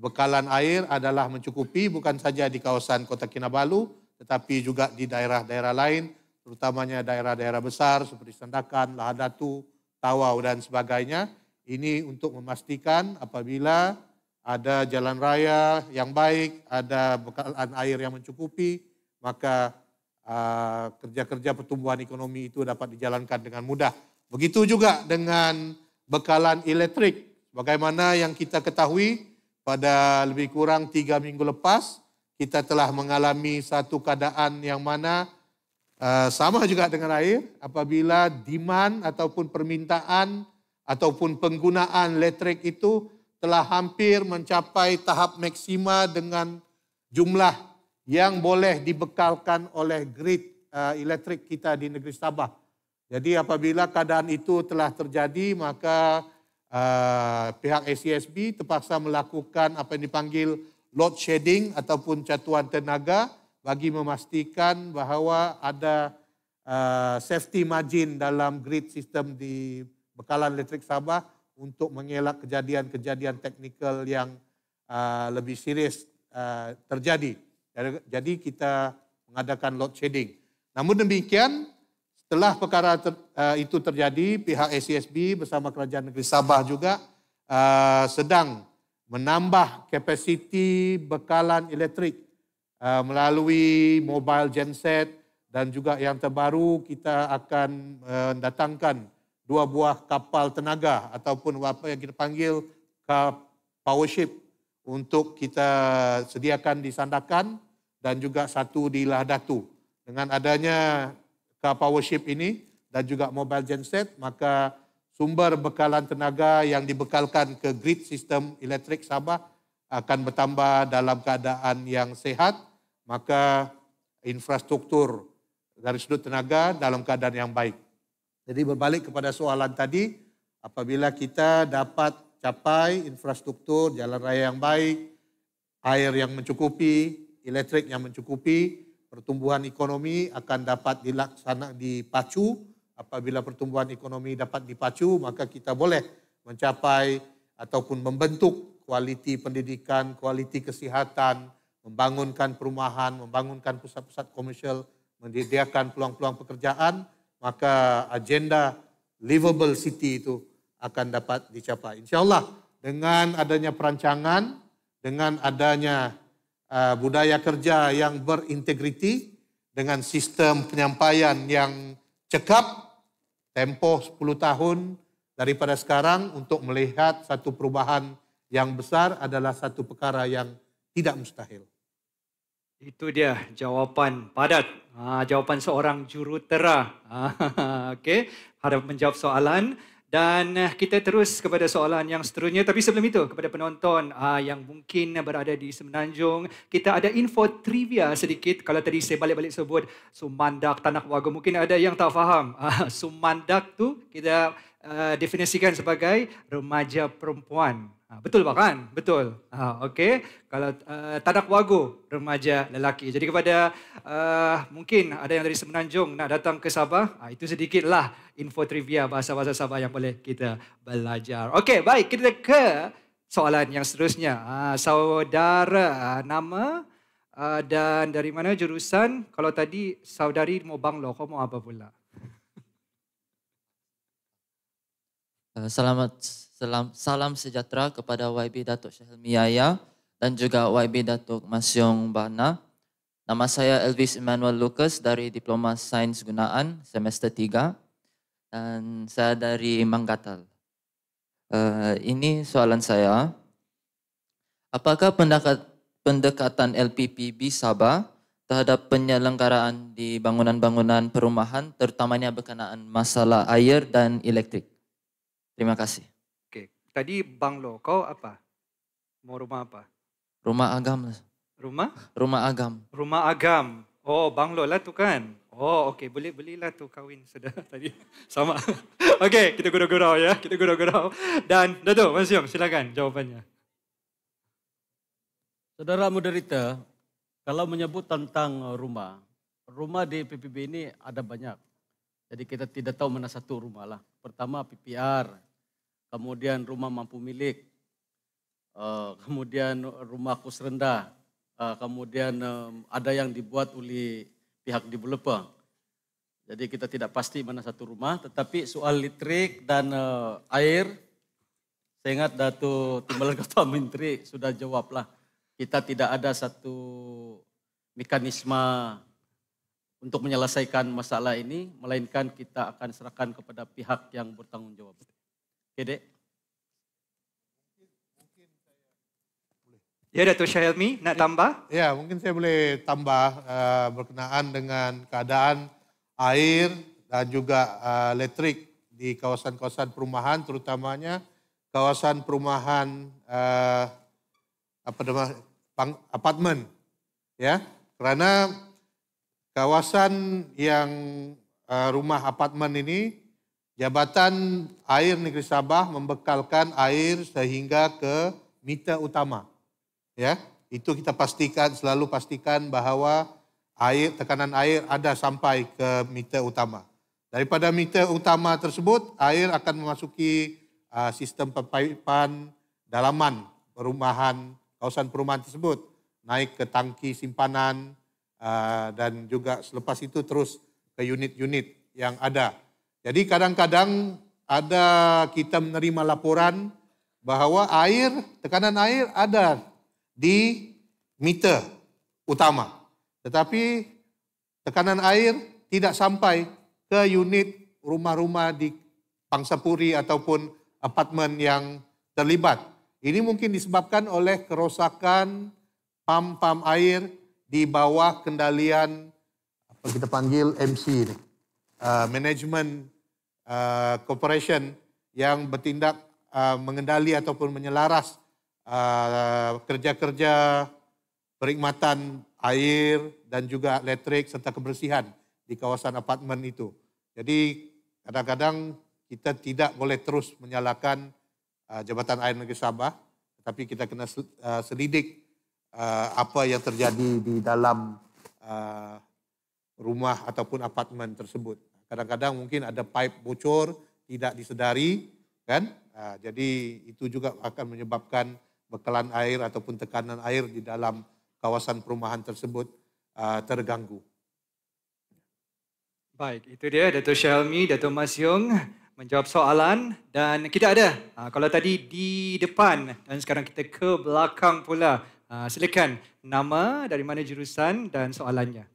bekalan air adalah mencukupi bukan saja di kawasan Kota Kinabalu tetapi juga di daerah-daerah lain terutamanya daerah-daerah besar seperti Sendakan, Lahadatu, Tawau dan sebagainya. Ini untuk memastikan apabila ada jalan raya yang baik, ada bekalan air yang mencukupi, maka Eh, kerja-kerja pertumbuhan ekonomi itu dapat dijalankan dengan mudah. Begitu juga dengan bekalan elektrik. Bagaimana yang kita ketahui pada lebih kurang tiga minggu lepas, kita telah mengalami satu keadaan yang mana uh, sama juga dengan air. Apabila demand ataupun permintaan ataupun penggunaan elektrik itu telah hampir mencapai tahap maksima dengan jumlah yang boleh dibekalkan oleh grid uh, elektrik kita di negeri Sabah. Jadi apabila keadaan itu telah terjadi maka uh, pihak ACSB terpaksa melakukan apa yang dipanggil load shedding ataupun catuan tenaga bagi memastikan bahawa ada uh, safety margin dalam grid sistem di bekalan elektrik Sabah untuk mengelak kejadian-kejadian teknikal yang uh, lebih serius uh, terjadi. Jadi kita mengadakan load shedding. Namun demikian, setelah perkara ter, uh, itu terjadi, pihak ACSB e bersama Kerajaan Negeri Sabah juga uh, sedang menambah kapasiti bekalan elektrik uh, melalui mobile genset dan juga yang terbaru kita akan uh, datangkan dua buah kapal tenaga ataupun apa yang kita panggil power ship untuk kita sediakan di Sandakan dan juga satu di Lahdatu. Dengan adanya power Worship ini dan juga mobile genset, maka sumber bekalan tenaga yang dibekalkan ke grid sistem elektrik Sabah akan bertambah dalam keadaan yang sehat, maka infrastruktur dari sudut tenaga dalam keadaan yang baik. Jadi berbalik kepada soalan tadi, apabila kita dapat capai infrastruktur jalan raya yang baik, air yang mencukupi, elektrik yang mencukupi, pertumbuhan ekonomi akan dapat dilaksana dipacu. Apabila pertumbuhan ekonomi dapat dipacu, maka kita boleh mencapai ataupun membentuk kualiti pendidikan, kualiti kesihatan, membangunkan perumahan, membangunkan pusat-pusat komersial, menyediakan peluang-peluang pekerjaan, maka agenda livable city itu akan dapat dicapai. Insyaallah dengan adanya perancangan, dengan adanya Eh, budaya kerja yang berintegriti dengan sistem penyampaian yang cekap tempo 10 tahun daripada sekarang untuk melihat satu perubahan yang besar adalah satu perkara yang tidak mustahil. Itu dia jawapan padat. Ha, ah, jawapan seorang jurutera. Ha, ah, Harap menjawab soalan. Dan eh, kita terus kepada soalan yang seterusnya. Tapi sebelum itu, kepada penonton ah, yang mungkin berada di Semenanjung, kita ada info trivia sedikit. Kalau tadi saya balik-balik sebut Sumandak, Tanah Wago, mungkin ada yang tak faham. Ah, Sumandak tu kita ah, definisikan sebagai remaja perempuan. Ha, betul pak kan? Betul. Ha, ah, okay. Kalau uh, tadak wago remaja lelaki. Jadi kepada uh, mungkin ada yang dari Semenanjung nak datang ke Sabah, ha, itu sedikitlah info trivia bahasa-bahasa Sabah yang boleh kita belajar. Okay, baik. Kita ke soalan yang seterusnya. Ha, saudara nama uh, dan dari mana jurusan? Kalau tadi saudari mau banglo, kau mau apa pula? Eh, selamat Salam, salam sejahtera kepada YB Datuk Syahilmi Yaya dan juga YB Datuk Masyong Bana. Nama saya Elvis Emmanuel Lucas dari Diploma Sains Gunaan semester 3 dan saya dari Manggatal. Uh, ini soalan saya. Apakah pendekat, pendekatan LPPB Sabah terhadap penyelenggaraan di bangunan-bangunan perumahan terutamanya berkenaan masalah air dan elektrik? Terima kasih. Tadi banglo, kau apa? Mau rumah apa? Rumah agam. Lah. Rumah? Rumah agam. Rumah agam. Oh, banglo lah tu kan? Oh, okey. Boleh belilah tu kahwin sudah tadi. Sama. okey, kita gurau-gurau ya. Kita gurau-gurau. Dan Dato' Mas Yom, silakan jawapannya. Saudara moderator, kalau menyebut tentang rumah, rumah di PPB ini ada banyak. Jadi kita tidak tahu mana satu rumah lah. Pertama PPR, kemudian rumah mampu milik, eh, kemudian rumah kos rendah, eh, kemudian eh, ada yang dibuat oleh pihak di developer. Jadi kita tidak pasti mana satu rumah, tetapi soal listrik dan air, saya ingat Datu Timbalan Ketua Menteri sudah jawablah. Kita tidak ada satu mekanisme untuk menyelesaikan masalah ini, melainkan kita akan serahkan kepada pihak yang bertanggung jawab. Ya, Dek. Ya, Dato' nak ya. tambah? Ya, mungkin saya boleh tambah uh, berkenaan dengan keadaan air dan juga uh, elektrik di kawasan-kawasan perumahan, terutamanya kawasan perumahan uh, apa nama apartemen, ya, karena kawasan yang uh, rumah apartemen ini Jabatan Air Negeri Sabah membekalkan air sehingga ke mita utama. Ya, itu kita pastikan selalu pastikan bahawa air tekanan air ada sampai ke mita utama. Daripada mita utama tersebut, air akan memasuki uh, sistem pipaan dalaman perumahan kawasan perumahan tersebut, naik ke tangki simpanan uh, dan juga selepas itu terus ke unit-unit yang ada jadi kadang-kadang ada kita menerima laporan bahwa air, tekanan air ada di meter utama. Tetapi tekanan air tidak sampai ke unit rumah-rumah di Pangsapuri ataupun apartemen yang terlibat. Ini mungkin disebabkan oleh kerusakan pam-pam air di bawah kendalian apa kita panggil MC ini uh, manajemen uh, corporation yang bertindak uh, mengendali ataupun menyelaras uh, kerja-kerja perikmatan air dan juga elektrik serta kebersihan di kawasan apartemen itu. Jadi kadang-kadang kita tidak boleh terus menyalahkan uh, Jabatan Air Negeri Sabah, tetapi kita kena uh, selidik uh, apa yang terjadi di dalam uh, rumah ataupun apartemen tersebut. kadang-kadang mungkin ada pipe bocor tidak disedari kan nah, ha, jadi itu juga akan menyebabkan bekalan air ataupun tekanan air di dalam kawasan perumahan tersebut uh, terganggu baik itu dia Dato Shelmi Dato Yong menjawab soalan dan kita ada uh, kalau tadi di depan dan sekarang kita ke belakang pula uh, silakan nama dari mana jurusan dan soalannya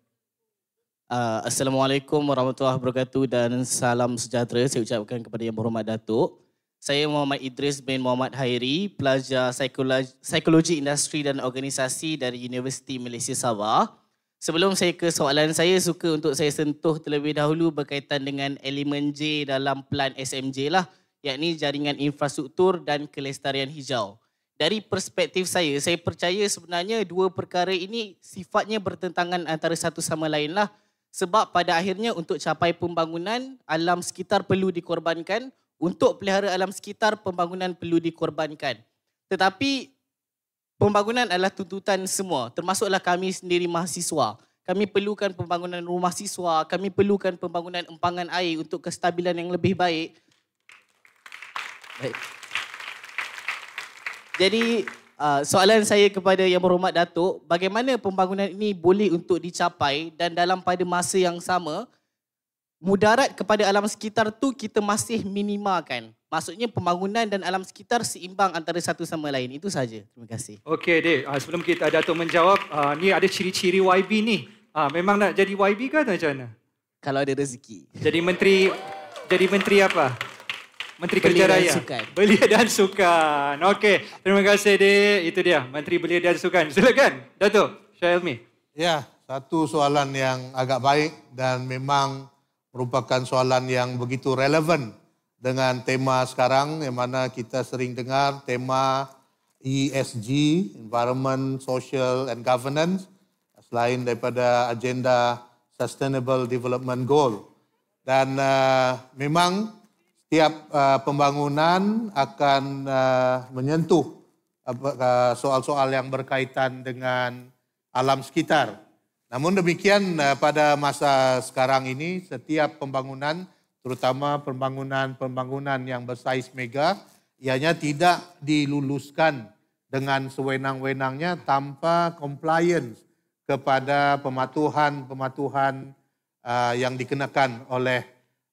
Uh, Assalamualaikum warahmatullahi wabarakatuh dan salam sejahtera saya ucapkan kepada yang berhormat Datuk. Saya Muhammad Idris bin Muhammad Hairi, pelajar psikologi, psikologi industri dan organisasi dari Universiti Malaysia Sabah. Sebelum saya ke soalan saya, suka untuk saya sentuh terlebih dahulu berkaitan dengan elemen J dalam plan SMJ lah, yakni jaringan infrastruktur dan kelestarian hijau. Dari perspektif saya, saya percaya sebenarnya dua perkara ini sifatnya bertentangan antara satu sama lain lah. Sebab pada akhirnya untuk capai pembangunan, alam sekitar perlu dikorbankan. Untuk pelihara alam sekitar, pembangunan perlu dikorbankan. Tetapi pembangunan adalah tuntutan semua, termasuklah kami sendiri mahasiswa. Kami perlukan pembangunan rumah siswa, kami perlukan pembangunan empangan air untuk kestabilan yang lebih baik. baik. Jadi Ah, soalan saya kepada Yang Berhormat Datuk, bagaimana pembangunan ini boleh untuk dicapai dan dalam pada masa yang sama, mudarat kepada alam sekitar tu kita masih minimalkan. Maksudnya pembangunan dan alam sekitar seimbang antara satu sama lain. Itu saja. Terima kasih. Okey, Dek. Uh, sebelum kita Datuk menjawab, uh, ni ada ciri-ciri YB ni. Uh, memang nak jadi YB ke atau macam mana? Kalau ada rezeki. Jadi menteri jadi menteri apa? Menteri Belia Belia dan Raya. Sukan. Belia dan Sukan. Okey, terima kasih dek. Itu dia, Menteri Belia dan Sukan. Silakan, datuk Syahilmi. Ya, satu soalan yang agak baik dan memang merupakan soalan yang begitu relevan dengan tema sekarang yang mana kita sering dengar tema ESG, Environment, Social and Governance selain daripada agenda Sustainable Development Goal. Dan uh, memang tiap uh, eh, pembangunan akan uh, menyentuh soal eh, soal-soal yang berkaitan dengan alam sekitar. Namun demikian uh, pada masa sekarang ini setiap pembangunan terutama pembangunan-pembangunan yang bersaiz mega ianya tidak diluluskan dengan sewenang-wenangnya tanpa compliance kepada pematuhan-pematuhan uh, yang dikenakan oleh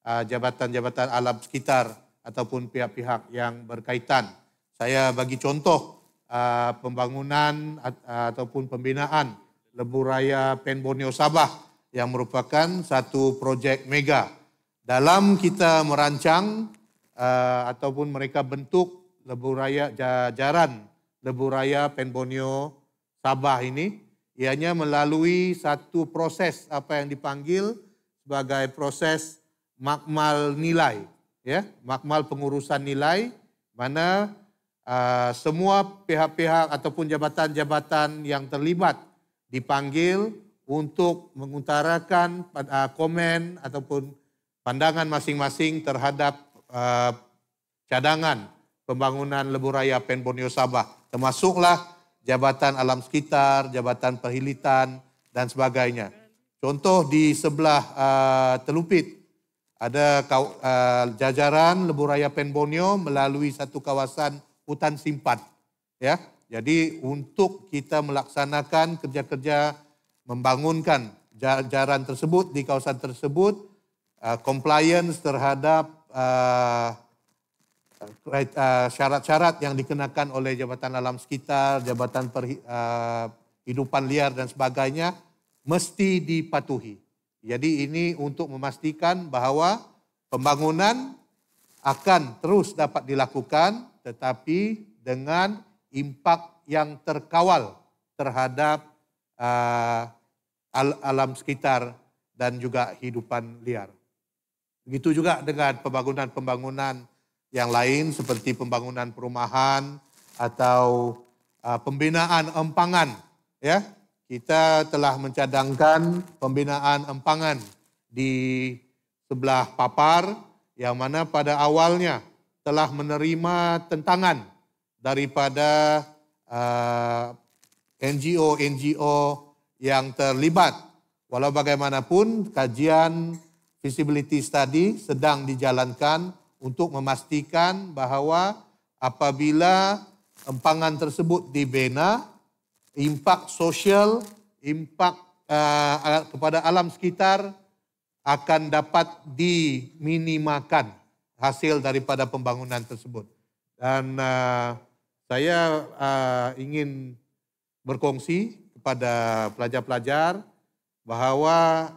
Uh, jabatan-jabatan alam sekitar ataupun pihak-pihak yang berkaitan. Saya bagi contoh uh, pembangunan uh, ataupun pembinaan Lebu Raya Pen Borneo Sabah yang merupakan satu projek mega. Dalam kita merancang ataupun mereka bentuk Lebu Raya jajaran Lebu Raya Pen Borneo Sabah ini ianya melalui satu proses apa yang dipanggil sebagai proses makmal nilai, ya, makmal pengurusan nilai mana uh, semua pihak-pihak ataupun jabatan-jabatan yang terlibat dipanggil untuk mengutarakan uh, komen ataupun pandangan masing-masing terhadap uh, cadangan pembangunan lebuh raya Pen Sabah. Termasuklah jabatan alam sekitar, jabatan perhilitan dan sebagainya. Contoh di sebelah uh, Telupit ada uh, jajaran lebuh raya Penbonio melalui satu kawasan hutan simpat. Ya, jadi untuk kita melaksanakan kerja-kerja membangunkan jajaran tersebut di kawasan tersebut, uh, compliance terhadap eh, syarat-syarat yang dikenakan oleh Jabatan Alam Sekitar, Jabatan Perhidupan uh, Liar dan sebagainya mesti dipatuhi. Jadi ini untuk memastikan bahwa pembangunan akan terus dapat dilakukan tetapi dengan impak yang terkawal terhadap uh, al alam sekitar dan juga kehidupan liar. Begitu juga dengan pembangunan-pembangunan yang lain seperti pembangunan perumahan atau uh, pembinaan empangan ya kita telah mencadangkan pembinaan empangan di sebelah papar yang mana pada awalnya telah menerima tentangan daripada eh, NGO-NGO uh, yang terlibat. Walau bagaimanapun kajian feasibility study sedang dijalankan untuk memastikan bahwa apabila empangan tersebut dibina, impak sosial, impak uh, kepada alam sekitar akan dapat diminimakan hasil daripada pembangunan tersebut. Dan uh, saya uh, ingin berkongsi kepada pelajar-pelajar bahwa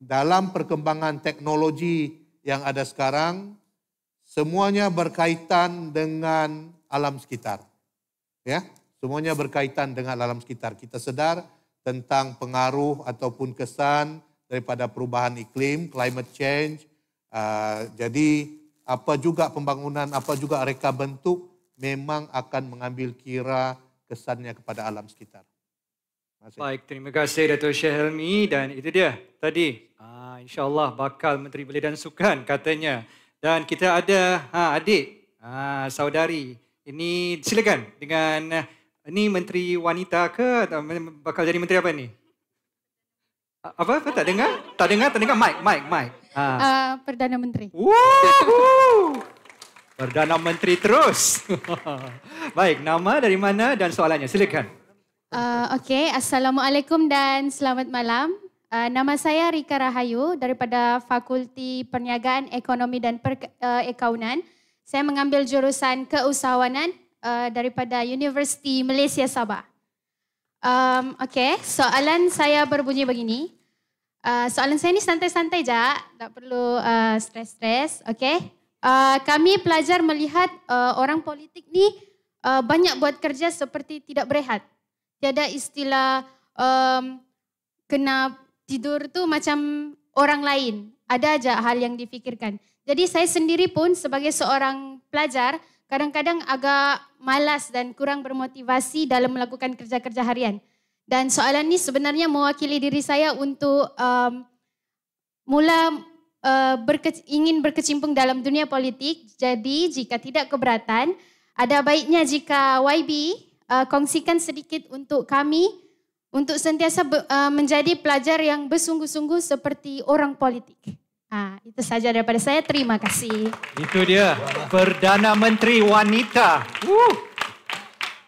dalam perkembangan teknologi yang ada sekarang semuanya berkaitan dengan alam sekitar. Ya, Semuanya berkaitan dengan alam sekitar. Kita sedar tentang pengaruh ataupun kesan daripada perubahan iklim, climate change. Uh, jadi apa juga pembangunan, apa juga reka bentuk memang akan mengambil kira kesannya kepada alam sekitar. Masih. Baik, terima kasih Dato' Syekh Helmi dan itu dia tadi. Uh, InsyaAllah bakal Menteri Belia dan Sukan katanya. Dan kita ada ha, adik, ha, saudari. Ini silakan dengan... Uh, ni menteri wanita ke bakal jadi menteri apa ni? Apa? apa tak dengar? Tak dengar, tak dengar. Mic, mic, mic. Ha. Uh, Perdana Menteri. Perdana Menteri terus. Baik, nama dari mana dan soalannya. Silakan. Uh, okay, Assalamualaikum dan selamat malam. Uh, nama saya Rika Rahayu daripada Fakulti Perniagaan Ekonomi dan Per Uh, saya mengambil jurusan Keusahawanan uh, daripada Universiti Malaysia Sabah. Um, okay, soalan saya berbunyi begini. Uh, soalan saya ni santai-santai je, tak perlu uh, stres-stres. Okay, uh, kami pelajar melihat uh, orang politik ni uh, banyak buat kerja seperti tidak berehat. Tiada istilah um, kena tidur tu macam orang lain. Ada aja hal yang difikirkan. Jadi saya sendiri pun sebagai seorang pelajar kadang-kadang agak malas dan kurang bermotivasi dalam melakukan kerja-kerja harian. Dan soalan ini sebenarnya mewakili diri saya untuk um, mula uh, berke- ingin berkecimpung dalam dunia politik. Jadi jika tidak keberatan, ada baiknya jika YB uh, kongsikan sedikit untuk kami untuk sentiasa be- uh, menjadi pelajar yang bersungguh-sungguh seperti orang politik. Ha, itu saja daripada saya. Terima kasih. Itu dia. Perdana Menteri Wanita. Woo.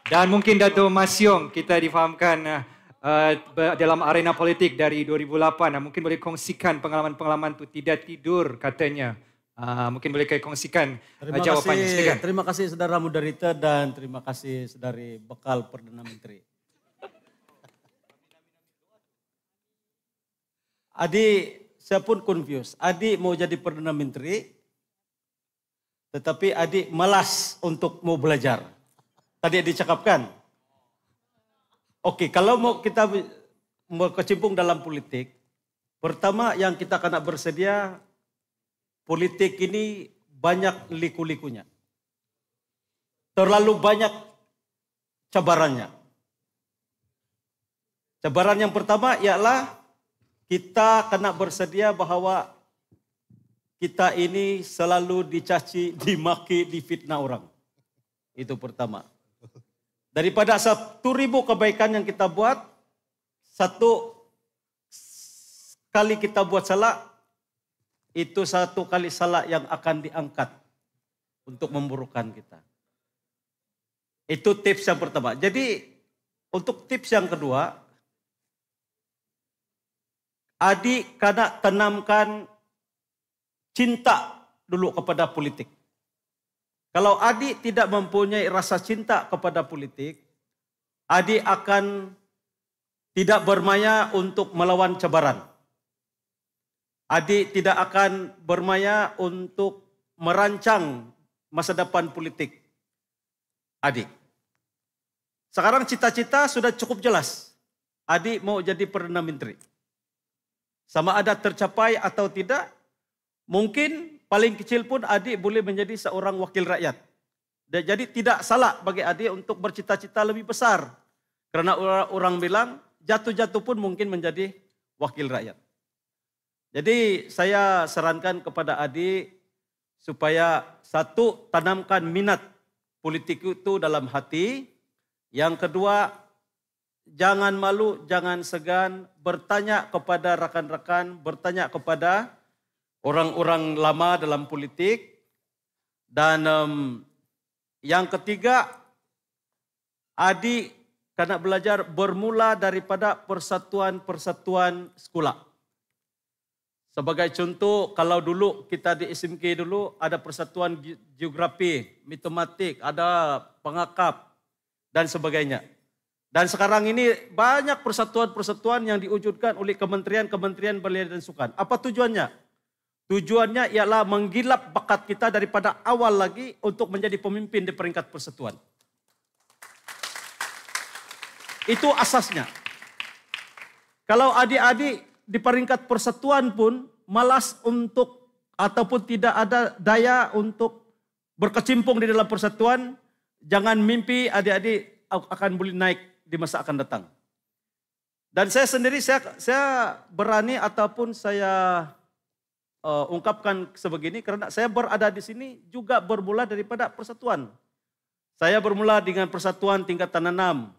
Dan mungkin Dato' Masyong kita difahamkan uh, dalam arena politik dari 2008. Uh, mungkin boleh kongsikan pengalaman-pengalaman itu. Tidak tidur katanya. Uh, mungkin boleh kaya kongsikan eh, terima uh, jawapannya. Kasih, terima kasih saudara moderator dan terima kasih saudari bekal Perdana Menteri. Adik saya pun confused. Adik mau jadi Perdana Menteri, tetapi adik malas untuk mau belajar. Tadi dicakapkan. Oke, okay, kalau mau kita mau kecimpung dalam politik, pertama yang kita kena bersedia, politik ini banyak liku-likunya. Terlalu banyak cabarannya. Cabaran yang pertama ialah kita kena bersedia bahwa kita ini selalu dicaci, dimaki, difitnah orang. Itu pertama. Daripada satu ribu kebaikan yang kita buat, satu kali kita buat salah, itu satu kali salah yang akan diangkat untuk memburukkan kita. Itu tips yang pertama. Jadi untuk tips yang kedua, adik kanak tanamkan cinta dulu kepada politik. Kalau adik tidak mempunyai rasa cinta kepada politik, adik akan tidak bermaya untuk melawan cabaran. Adik tidak akan bermaya untuk merancang masa depan politik. Adik. Sekarang cita-cita sudah cukup jelas. Adik mau jadi Perdana Menteri. sama ada tercapai atau tidak, mungkin paling kecil pun adik boleh menjadi seorang wakil rakyat. Jadi tidak salah bagi adik untuk bercita-cita lebih besar. Karena orang bilang, jatuh-jatuh pun mungkin menjadi wakil rakyat. Jadi saya sarankan kepada adik supaya satu, tanamkan minat politik itu dalam hati. Yang kedua, jangan malu, jangan segan, bertanya kepada rekan-rekan, bertanya kepada orang-orang lama dalam politik. Dan um, yang ketiga, adik karena belajar bermula daripada persatuan-persatuan sekolah. Sebagai contoh, kalau dulu kita di SMK dulu ada persatuan geografi, matematik, ada pengakap, dan sebagainya. Dan sekarang ini banyak persatuan-persatuan yang diwujudkan oleh kementerian-kementerian belia dan sukan. Apa tujuannya? Tujuannya ialah menggilap bakat kita daripada awal lagi untuk menjadi pemimpin di peringkat persatuan. Itu asasnya. Kalau adik-adik di peringkat persatuan pun malas untuk ataupun tidak ada daya untuk berkecimpung di dalam persatuan, jangan mimpi adik-adik akan boleh naik di masa akan datang. Dan saya sendiri saya saya berani ataupun saya uh, ungkapkan sebegini karena saya berada di sini juga bermula daripada persatuan. Saya bermula dengan persatuan tingkatan tanam,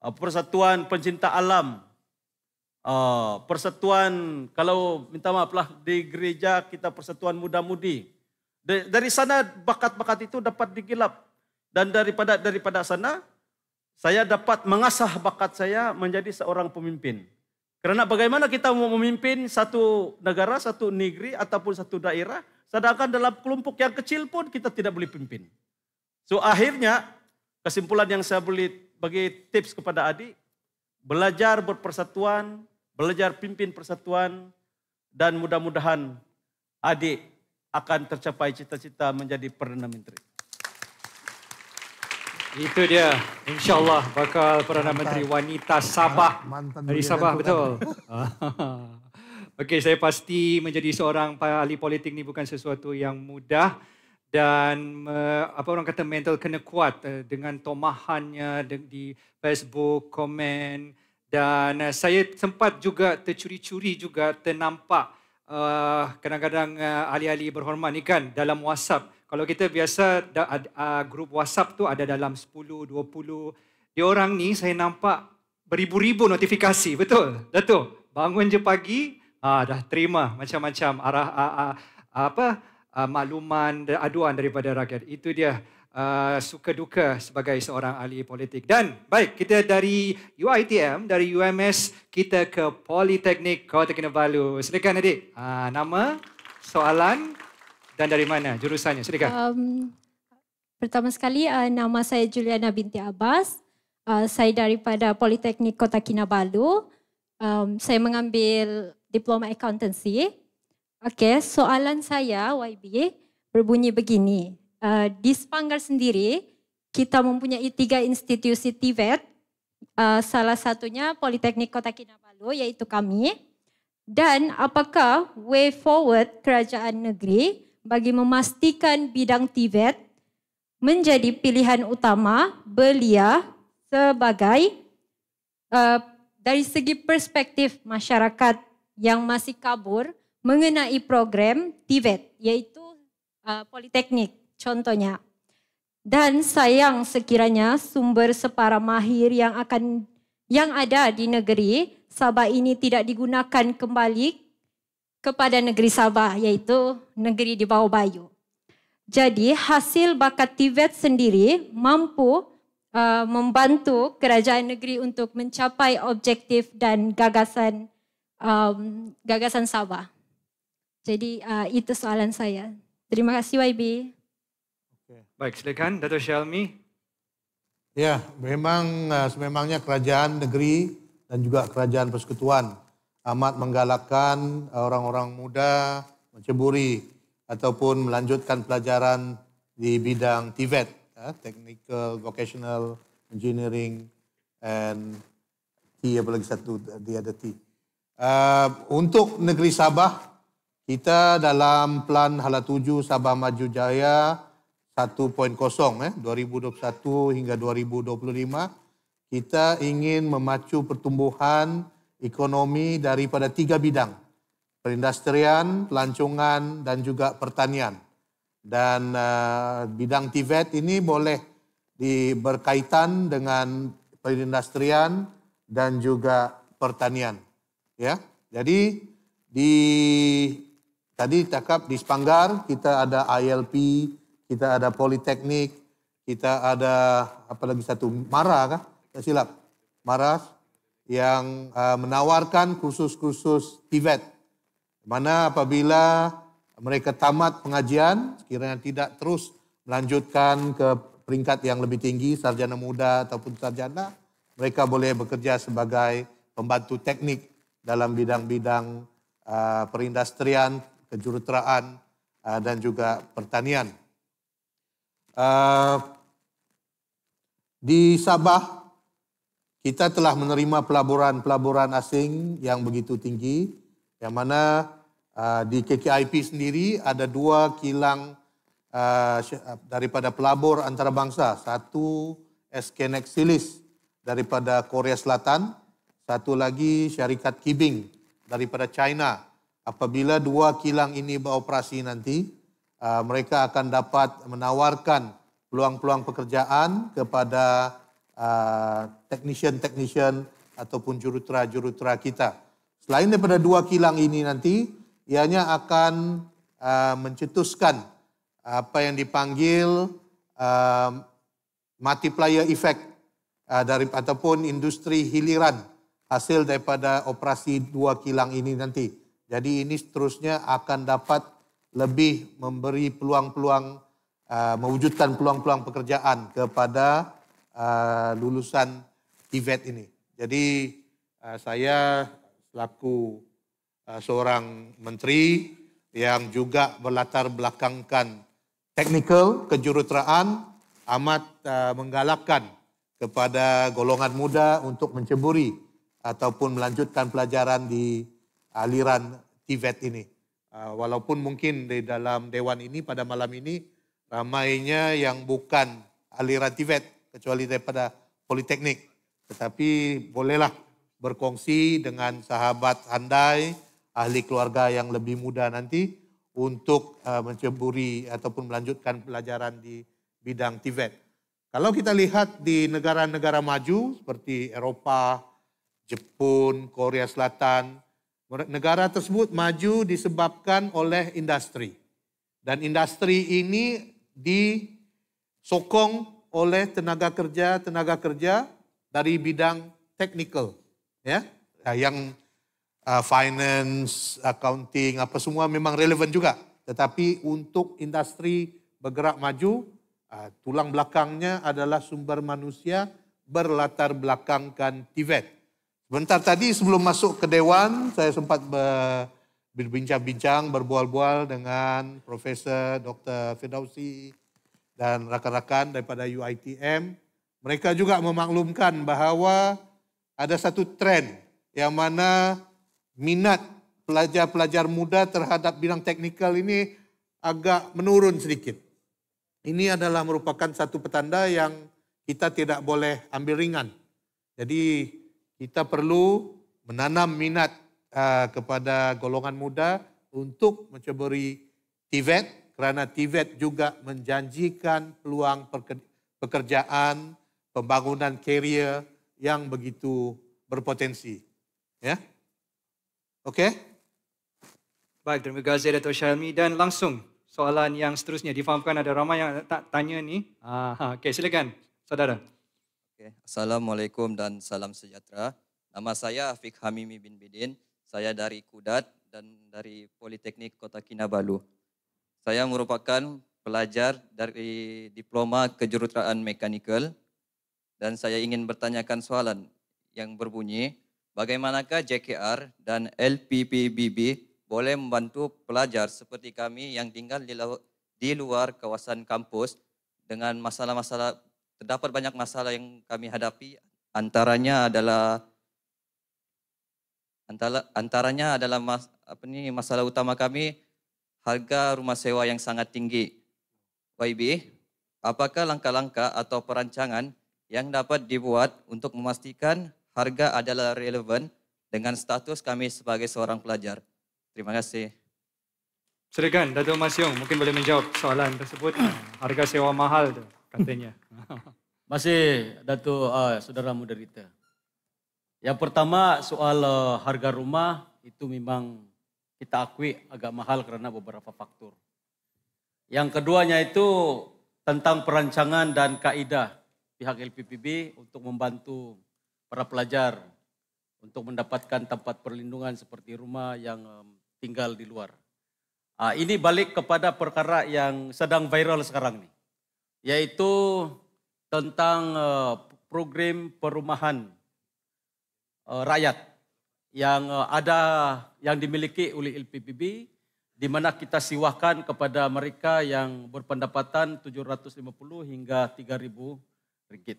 eh, persatuan pencinta alam, eh, persatuan kalau minta maaf lah di gereja kita persatuan muda-mudi. Dari sana bakat-bakat itu dapat digilap dan daripada daripada sana saya dapat mengasah bakat saya menjadi seorang pemimpin. Karena bagaimana kita mau memimpin satu negara, satu negeri, ataupun satu daerah, sedangkan dalam kelompok yang kecil pun kita tidak boleh pimpin. So akhirnya kesimpulan yang saya beli bagi tips kepada adik, belajar berpersatuan, belajar pimpin persatuan, dan mudah-mudahan adik akan tercapai cita-cita menjadi Perdana Menteri. Itu dia. InsyaAllah bakal Perdana Mantan. Menteri Wanita Sabah. Ah, Dari Sabah, kan? betul. Okey, saya pasti menjadi seorang ahli politik ni bukan sesuatu yang mudah. Dan apa orang kata mental kena kuat eh, dengan tomahannya di Facebook, komen. Dan eh, saya sempat juga tercuri-curi juga ternampak eh, kadang-kadang ahli-ahli berhormat ni kan dalam WhatsApp. Kalau kita biasa da, uh, grup WhatsApp tu ada dalam 10, 20. Dia orang ni saya nampak beribu-ribu notifikasi. Betul? Datuk, bangun je pagi, uh, dah terima macam-macam arah uh, uh, apa uh, makluman dan aduan daripada rakyat. Itu dia uh, suka duka sebagai seorang ahli politik. Dan baik, kita dari UITM, dari UMS, kita ke Politeknik Kota Kinabalu. Silakan adik. Uh, nama, soalan, dan dari mana jurusannya? Silakan. Um, pertama sekali, uh, nama saya Juliana binti Abbas. Uh, saya daripada Politeknik Kota Kinabalu. Um, saya mengambil Diploma Accountancy. Okay, soalan saya YB berbunyi begini. Uh, di Sepanggar sendiri, kita mempunyai tiga institusi TVET. E uh, salah satunya Politeknik Kota Kinabalu, iaitu kami. Dan apakah way forward kerajaan negeri bagi memastikan bidang TVET menjadi pilihan utama belia sebagai uh, dari segi perspektif masyarakat yang masih kabur mengenai program TVET iaitu uh, politeknik contohnya dan sayang sekiranya sumber separa mahir yang akan yang ada di negeri Sabah ini tidak digunakan kembali kepada negeri Sabah yaitu negeri di bawah Bayu. Jadi hasil bakat Tibet sendiri mampu uh, membantu kerajaan negeri untuk mencapai objektif dan gagasan um, gagasan Sabah. Jadi uh, itu soalan saya. Terima kasih YB. Baik, silakan Dato' Shalmi. Ya, memang uh, memangnya kerajaan negeri dan juga kerajaan persekutuan amat menggalakkan eh, orang-orang muda menceburi ataupun melanjutkan pelajaran di bidang TVET, e ya, Technical Vocational Engineering and T lagi satu di ada T. Uh, untuk negeri Sabah kita dalam plan Hala Tuju Sabah Maju Jaya 1.0 eh 2021 hingga 2025 kita ingin memacu pertumbuhan ekonomi daripada tiga bidang, perindustrian, pelancongan, dan juga pertanian. Dan uh, bidang TVET e ini boleh diberkaitan dengan perindustrian dan juga pertanian. Ya, jadi di tadi cakap di sepanggar kita ada ILP, kita ada Politeknik, kita ada apalagi satu Mara kah? Tidak silap. Maras, yang eh, menawarkan kursus-kursus TVET. Mana apabila mereka tamat pengajian, sekiranya tidak terus melanjutkan ke peringkat yang lebih tinggi, sarjana muda ataupun sarjana, mereka boleh bekerja sebagai pembantu teknik dalam bidang-bidang eh, perindustrian, kejuruteraan, eh, dan juga pertanian. di Sabah kita telah menerima pelaburan-pelaburan asing yang begitu tinggi, yang mana uh, di KKIP sendiri ada dua kilang uh, uh daripada pelabur antarabangsa. Satu SK Nexilis daripada Korea Selatan, satu lagi syarikat Kibing daripada China. Apabila dua kilang ini beroperasi nanti, uh, mereka akan dapat menawarkan peluang-peluang pekerjaan kepada teknisian-teknisian uh, ataupun jurutera-jurutera kita. Selain daripada dua kilang ini nanti, ianya akan uh, mencetuskan apa yang dipanggil uh, multiplier effect uh, dari ataupun industri hiliran hasil daripada operasi dua kilang ini nanti. Jadi ini seterusnya akan dapat lebih memberi peluang-peluang uh, mewujudkan peluang-peluang pekerjaan kepada Eh, lulusan IVET e ini. Jadi uh, saya selaku uh, seorang menteri yang juga berlatar belakangkan teknikal kejuruteraan amat uh, menggalakkan kepada golongan muda untuk menceburi ataupun melanjutkan pelajaran di aliran TVET e ini. Uh, walaupun mungkin di dalam dewan ini pada malam ini ramainya yang bukan aliran TVET, kecuali daripada politeknik. Tetapi bolehlah berkongsi dengan sahabat handai, ahli keluarga yang lebih muda nanti untuk uh, menceburi ataupun melanjutkan pelajaran di bidang TVET. Kalau kita lihat di negara-negara maju seperti Eropa, Jepun, Korea Selatan, negara tersebut maju disebabkan oleh industri. Dan industri ini disokong oleh tenaga kerja tenaga kerja dari bidang technical ya nah, yang uh, finance, accounting apa semua memang relevan juga. Tetapi untuk industri bergerak maju, uh, tulang belakangnya adalah sumber manusia berlatar belakangkan TVET. Bentar tadi sebelum masuk ke Dewan, saya sempat berbincang-bincang, berbual-bual dengan Profesor Dr. Fidausi, dan rekan-rekan daripada UITM, mereka juga memaklumkan bahwa ada satu tren yang mana minat pelajar-pelajar muda terhadap bidang teknikal ini agak menurun sedikit. Ini adalah merupakan satu petanda yang kita tidak boleh ambil ringan. Jadi kita perlu menanam minat uh, kepada golongan muda untuk menceburi TVET kerana Tivet juga menjanjikan peluang pekerjaan, pembangunan karya yang begitu berpotensi. Ya. Oke. Okay? Baik, terima kasih Dato' Syahmi dan langsung soalan yang seterusnya difahamkan ada ramai yang tak tanya ni. Ah, okey, silakan saudara. Okay. Assalamualaikum dan salam sejahtera. Nama saya Afiq Hamimi bin Bidin. Saya dari Kudat dan dari Politeknik Kota Kinabalu. Saya merupakan pelajar dari diploma kejuruteraan mekanikal dan saya ingin bertanyakan soalan yang berbunyi, bagaimanakah JKR dan LPPBB boleh membantu pelajar seperti kami yang tinggal di, di luar kawasan kampus dengan masalah-masalah, terdapat banyak masalah yang kami hadapi, antaranya adalah antara, antaranya adalah mas, apa ini, masalah utama kami harga rumah sewa yang sangat tinggi. YB, apakah langkah-langkah atau perancangan yang dapat dibuat untuk memastikan harga adalah relevan dengan status kami sebagai seorang pelajar? Terima kasih. Silakan, Dato' Mas Yong mungkin boleh menjawab soalan tersebut. Harga sewa mahal tu katanya. Masih Dato' uh, ah, Saudara Moderator. Yang pertama soal uh, harga rumah itu memang kita akui agak mahal karena beberapa faktor. Yang keduanya itu tentang perancangan dan kaidah pihak LPPB untuk membantu para pelajar untuk mendapatkan tempat perlindungan seperti rumah yang tinggal di luar. Ah, ini balik kepada perkara yang sedang viral sekarang nih, yaitu tentang eh, program perumahan eh, rakyat yang eh, ada yang dimiliki oleh LPPB di mana kita siwahkan kepada mereka yang berpendapatan 750 hingga 3000 ringgit.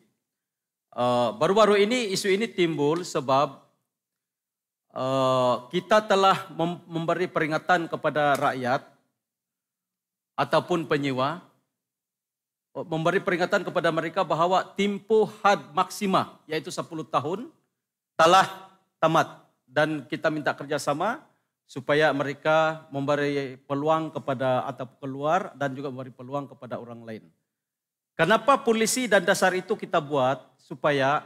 Eh, baru-baru ini isu ini timbul sebab eh, kita telah memberi peringatan kepada rakyat ataupun penyewa oh, memberi peringatan kepada mereka bahawa tempoh had maksima yaitu 10 tahun telah tamat dan kita minta kerjasama supaya mereka memberi peluang kepada atap keluar dan juga memberi peluang kepada orang lain. Kenapa polisi dan dasar itu kita buat supaya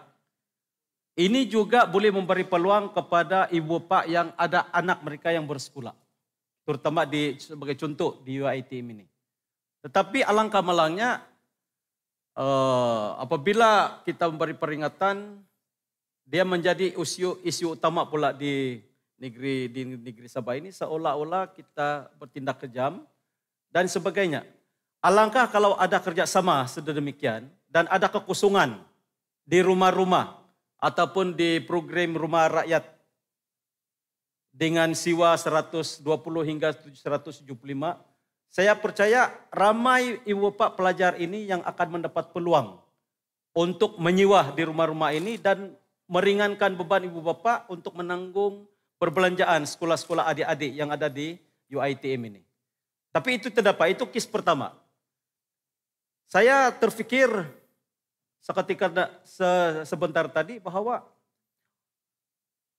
ini juga boleh memberi peluang kepada ibu pak yang ada anak mereka yang bersekolah, terutama di sebagai contoh di UITM ini. Tetapi alangkah malangnya eh, apabila kita memberi peringatan dia menjadi isu isu utama pula di negeri di negeri Sabah ini seolah-olah kita bertindak kejam dan sebagainya. Alangkah kalau ada kerjasama sedemikian dan ada kekosongan di rumah-rumah ataupun di program rumah rakyat dengan siwa 120 hingga 175, saya percaya ramai ibu bapa pelajar ini yang akan mendapat peluang untuk menyiwah di rumah-rumah ini dan meringankan beban ibu bapak untuk menanggung perbelanjaan sekolah-sekolah adik-adik yang ada di UITM ini. Tapi itu terdapat, itu kis pertama. Saya terfikir seketika sebentar tadi bahwa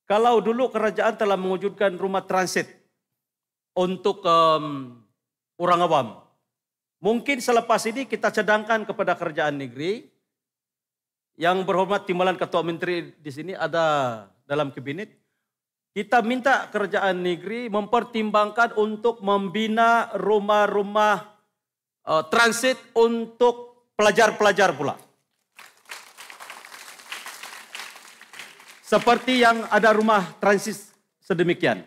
kalau dulu kerajaan telah mewujudkan rumah transit untuk um, orang awam, mungkin selepas ini kita cadangkan kepada kerajaan negeri yang berhormat Timbalan Ketua Menteri di sini ada dalam kabinet. Kita minta kerjaan negeri mempertimbangkan untuk membina rumah-rumah uh, transit untuk pelajar-pelajar pula. Seperti yang ada rumah transit sedemikian.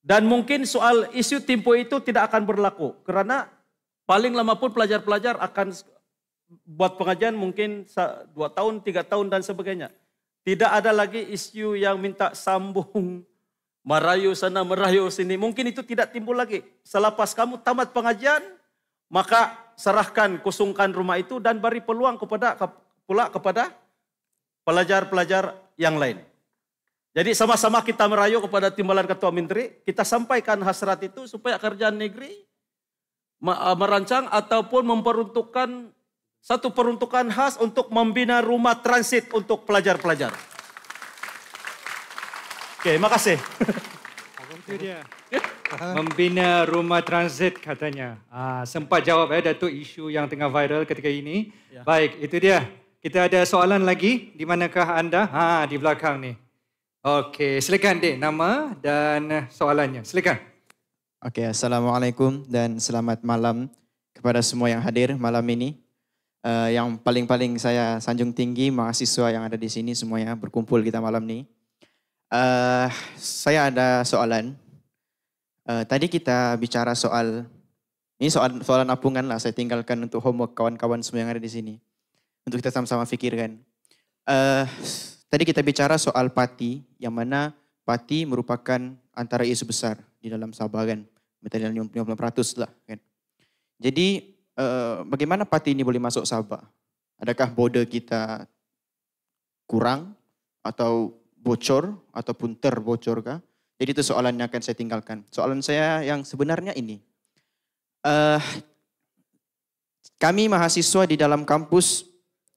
Dan mungkin soal isu timpo itu tidak akan berlaku karena paling lama pun pelajar-pelajar akan buat pengajian mungkin dua tahun, tiga tahun dan sebagainya. Tidak ada lagi isu yang minta sambung, merayu sana, merayu sini. Mungkin itu tidak timbul lagi. Selepas kamu tamat pengajian, maka serahkan, kusungkan rumah itu dan beri peluang kepada pula kepada pelajar-pelajar yang lain. Jadi sama-sama kita merayu kepada timbalan ketua menteri, kita sampaikan hasrat itu supaya kerjaan negeri eh, merancang ataupun memperuntukkan satu peruntukan khas untuk membina rumah transit untuk pelajar-pelajar. Oke, okay, makasih. membina rumah transit katanya. Ah, sempat jawab ya eh, Datuk isu yang tengah viral ketika ini. Ya. Baik, itu dia. Kita ada soalan lagi. Di manakah anda? Ha, di belakang ni. Okey, silakan Dek nama dan soalannya. Silakan. Okey, Assalamualaikum dan selamat malam kepada semua yang hadir malam ini. uh, yang paling-paling saya sanjung tinggi mahasiswa yang ada di sini semuanya berkumpul kita malam ini. Uh, saya ada soalan. Uh, tadi kita bicara soal ini soal soalan apungan lah saya tinggalkan untuk homework kawan-kawan semua yang ada di sini untuk kita sama-sama pikirkan. Uh, tadi kita bicara soal pati yang mana pati merupakan antara isu besar di dalam Sabah kan. Metalian 900 lah kan. Jadi Eh, bagaimana pati ini boleh masuk Sabah? Adakah border kita kurang atau bocor ataupun terbocorkah? Jadi itu soalan yang akan saya tinggalkan. Soalan saya yang sebenarnya ini. Uh, kami mahasiswa di dalam kampus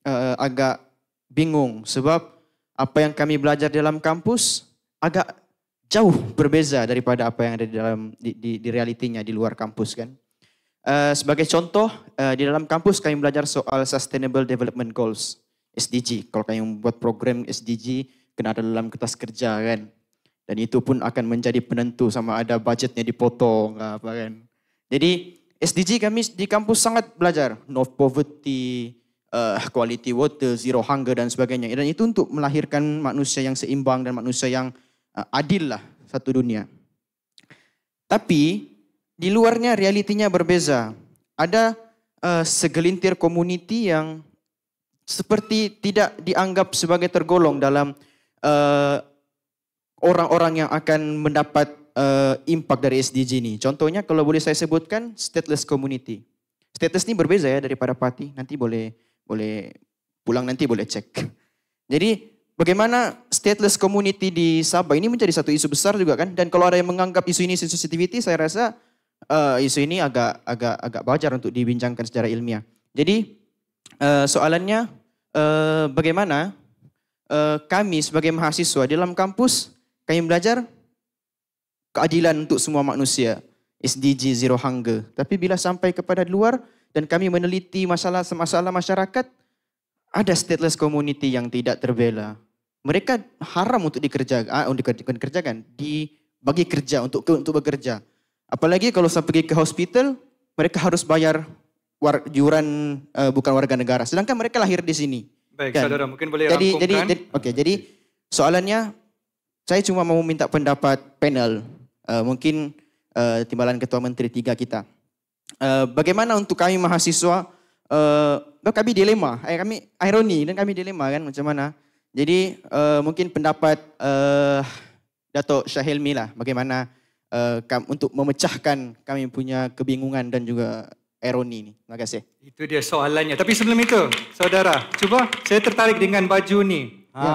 uh, agak bingung sebab apa yang kami belajar di dalam kampus agak jauh berbeza daripada apa yang ada di dalam di, di, di realitinya di luar kampus kan. Eh, sebagai contoh, uh, di dalam kampus kami belajar soal Sustainable Development Goals, SDG. Kalau kami membuat program SDG, kena ada dalam kertas kerja kan. Dan itu pun akan menjadi penentu sama ada budgetnya dipotong apa kan. Jadi SDG kami di kampus sangat belajar. No poverty, uh, quality water, zero hunger dan sebagainya. Dan itu untuk melahirkan manusia yang seimbang dan manusia yang uh, adil lah satu dunia. Tapi di luarnya realitinya berbeza. Ada uh, segelintir komuniti yang seperti tidak dianggap sebagai tergolong dalam orang eh, orang-orang yang akan mendapat uh, eh, impact dari SDG ini. Contohnya kalau boleh saya sebutkan stateless community. Status ini berbeza ya daripada parti Nanti boleh boleh pulang nanti boleh cek. Jadi bagaimana stateless community di Sabah ini menjadi satu isu besar juga kan? Dan kalau ada yang menganggap isu ini sensitivity, saya rasa uh, isu ini agak agak agak wajar untuk dibincangkan secara ilmiah. Jadi uh, soalannya uh, bagaimana uh, kami sebagai mahasiswa dalam kampus kami belajar keadilan untuk semua manusia SDG Zero Hunger. Tapi bila sampai kepada luar dan kami meneliti masalah masalah masyarakat ada stateless community yang tidak terbela. Mereka haram untuk dikerja, ah, untuk dikerjakan, dibagi kerja untuk untuk bekerja. Apalagi kalau saya pergi ke hospital, mereka harus bayar war, uh, bukan warga negara. Sedangkan mereka lahir di sini. Baik, kan? saudara, mungkin boleh jadi, Jadi, jadi oke, okay, jadi soalannya saya cuma mau minta pendapat panel, uh, mungkin uh, timbalan ketua menteri tiga kita. Uh, bagaimana untuk kami mahasiswa? Uh, kami dilema, eh, kami ironi dan kami dilema kan macam mana? Jadi uh, mungkin pendapat uh, Dato Syahilmi lah, bagaimana? uh, untuk memecahkan kami punya kebingungan dan juga eroni ini. Terima kasih. Itu dia soalannya. Tapi sebelum itu, saudara, cuba saya tertarik dengan baju ni. Ya.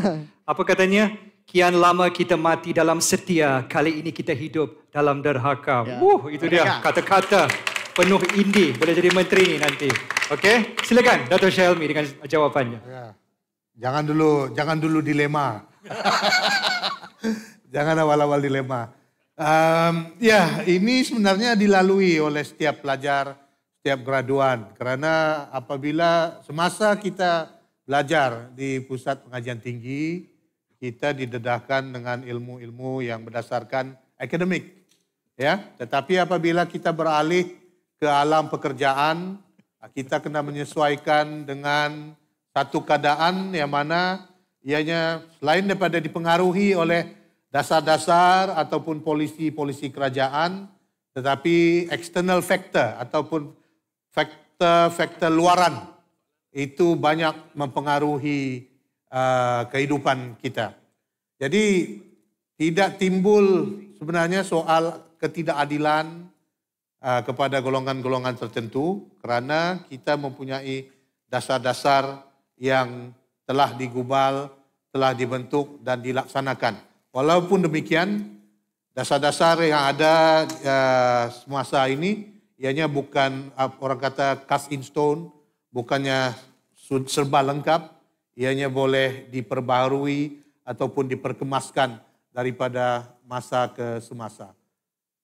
Apa katanya? Kian lama kita mati dalam setia, kali ini kita hidup dalam derhaka. Ya. Wuh, itu dia kata-kata penuh indi boleh jadi menteri ini nanti. Okey, silakan Dato' Shelmi dengan jawapannya. Ya. Jangan dulu, jangan dulu dilema. jangan awal-awal dilema. Um, ya, ini sebenarnya dilalui oleh setiap pelajar, setiap graduan. Karena apabila semasa kita belajar di pusat pengajian tinggi, kita didedahkan dengan ilmu-ilmu yang berdasarkan akademik. Ya, tetapi apabila kita beralih ke alam pekerjaan, kita kena menyesuaikan dengan satu keadaan yang mana ianya selain daripada dipengaruhi oleh dasar-dasar ataupun polisi-polisi kerajaan, tetapi external factor ataupun faktor-faktor luaran itu banyak mempengaruhi uh, kehidupan kita. Jadi tidak timbul sebenarnya soal ketidakadilan uh, kepada golongan-golongan tertentu karena kita mempunyai dasar-dasar yang telah digubal, telah dibentuk dan dilaksanakan. Walaupun demikian, dasar-dasar yang ada ya, semasa ini, ianya bukan orang kata cast in stone, bukannya serba lengkap, ianya boleh diperbarui ataupun diperkemaskan daripada masa ke semasa.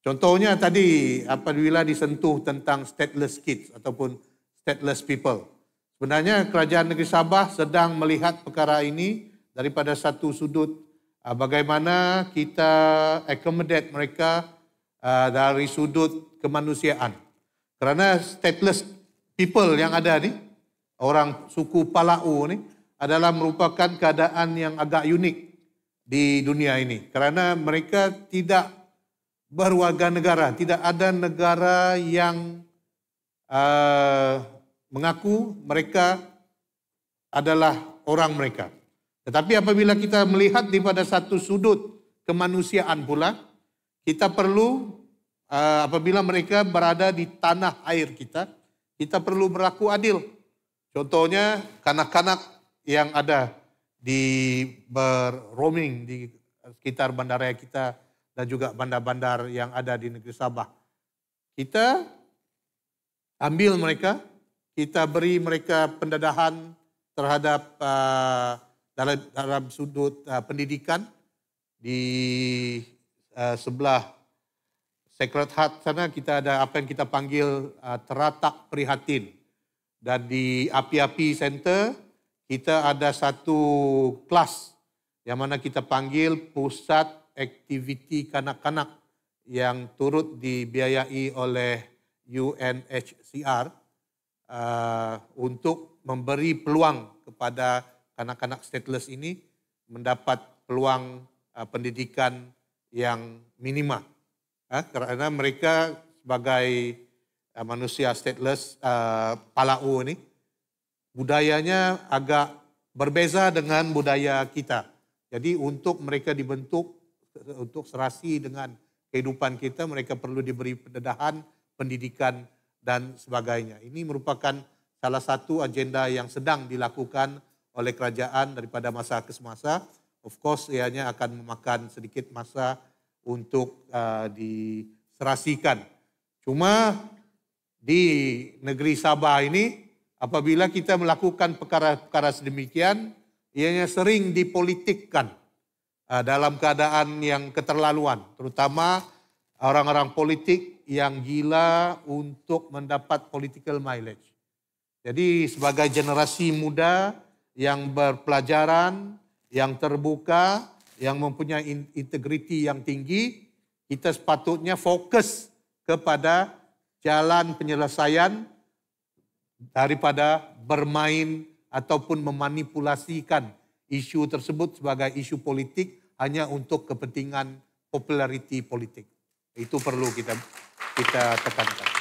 Contohnya tadi apabila disentuh tentang stateless kids ataupun stateless people. Sebenarnya kerajaan negeri Sabah sedang melihat perkara ini daripada satu sudut Ah, bagaimana kita accommodate mereka uh, dari sudut kemanusiaan. Kerana stateless people yang ada ni, orang suku Palau ni adalah merupakan keadaan yang agak unik di dunia ini. Kerana mereka tidak berwarga negara, tidak ada negara yang uh, mengaku mereka adalah orang mereka. Tetapi apabila kita melihat di pada satu sudut kemanusiaan pula, kita perlu eh, apabila mereka berada di tanah air kita, kita perlu berlaku adil. Contohnya kanak-kanak yang ada di berroaming di sekitar bandara kita dan juga bandar-bandar yang ada di negeri Sabah. Kita ambil mereka, kita beri mereka pendedahan terhadap uh, dalam dalam sudut uh, pendidikan di uh, sebelah Sacred Heart sana kita ada apa yang kita panggil uh, teratak prihatin dan di api-api center kita ada satu kelas yang mana kita panggil pusat aktiviti kanak-kanak yang turut dibiayai oleh UNHCR uh, untuk memberi peluang kepada anak-anak stateless ini mendapat peluang uh, pendidikan yang minimal. Uh, ah, karena mereka sebagai uh, manusia stateless, uh, palau ini, budayanya agak berbeza dengan budaya kita. Jadi untuk mereka dibentuk, untuk serasi dengan kehidupan kita, mereka perlu diberi pendedahan, pendidikan, dan sebagainya. Ini merupakan salah satu agenda yang sedang dilakukan oleh kerajaan daripada masa ke semasa. Of course, ianya akan memakan sedikit masa untuk uh, diserasikan. Cuma di negeri Sabah ini, apabila kita melakukan perkara-perkara sedemikian, ianya sering dipolitikkan uh, dalam keadaan yang keterlaluan, terutama orang-orang politik yang gila untuk mendapat political mileage. Jadi sebagai generasi muda yang berpelajaran, yang terbuka, yang mempunyai integriti yang tinggi, kita sepatutnya fokus kepada jalan penyelesaian daripada bermain ataupun memanipulasikan isu tersebut sebagai isu politik hanya untuk kepentingan populariti politik. Itu perlu kita kita tekankan.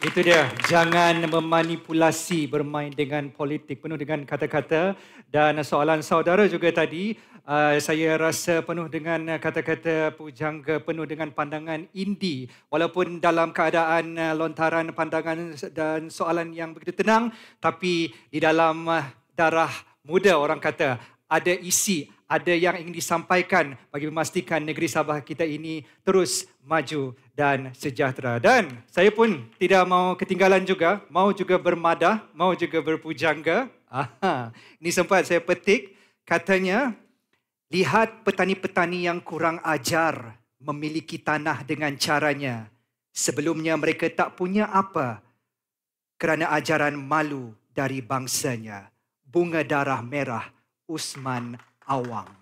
Itu dia. Jangan memanipulasi bermain dengan politik penuh dengan kata-kata dan soalan saudara juga tadi uh, saya rasa penuh dengan kata-kata pujangga penuh dengan pandangan indi walaupun dalam keadaan uh, lontaran pandangan dan soalan yang begitu tenang tapi di dalam uh, darah muda orang kata ada isi ada yang ingin disampaikan bagi memastikan negeri Sabah kita ini terus maju dan sejahtera. Dan saya pun tidak mau ketinggalan juga, mau juga bermadah, mau juga berpujangga. Aha. Ini sempat saya petik, katanya, lihat petani-petani yang kurang ajar memiliki tanah dengan caranya. Sebelumnya mereka tak punya apa kerana ajaran malu dari bangsanya. Bunga darah merah Usman Awang.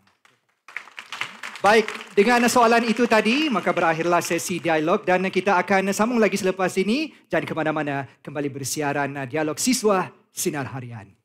Baik, dengan soalan itu tadi, maka berakhirlah sesi dialog dan kita akan sambung lagi selepas ini. Jangan ke mana-mana, kembali bersiaran dialog siswa Sinar Harian.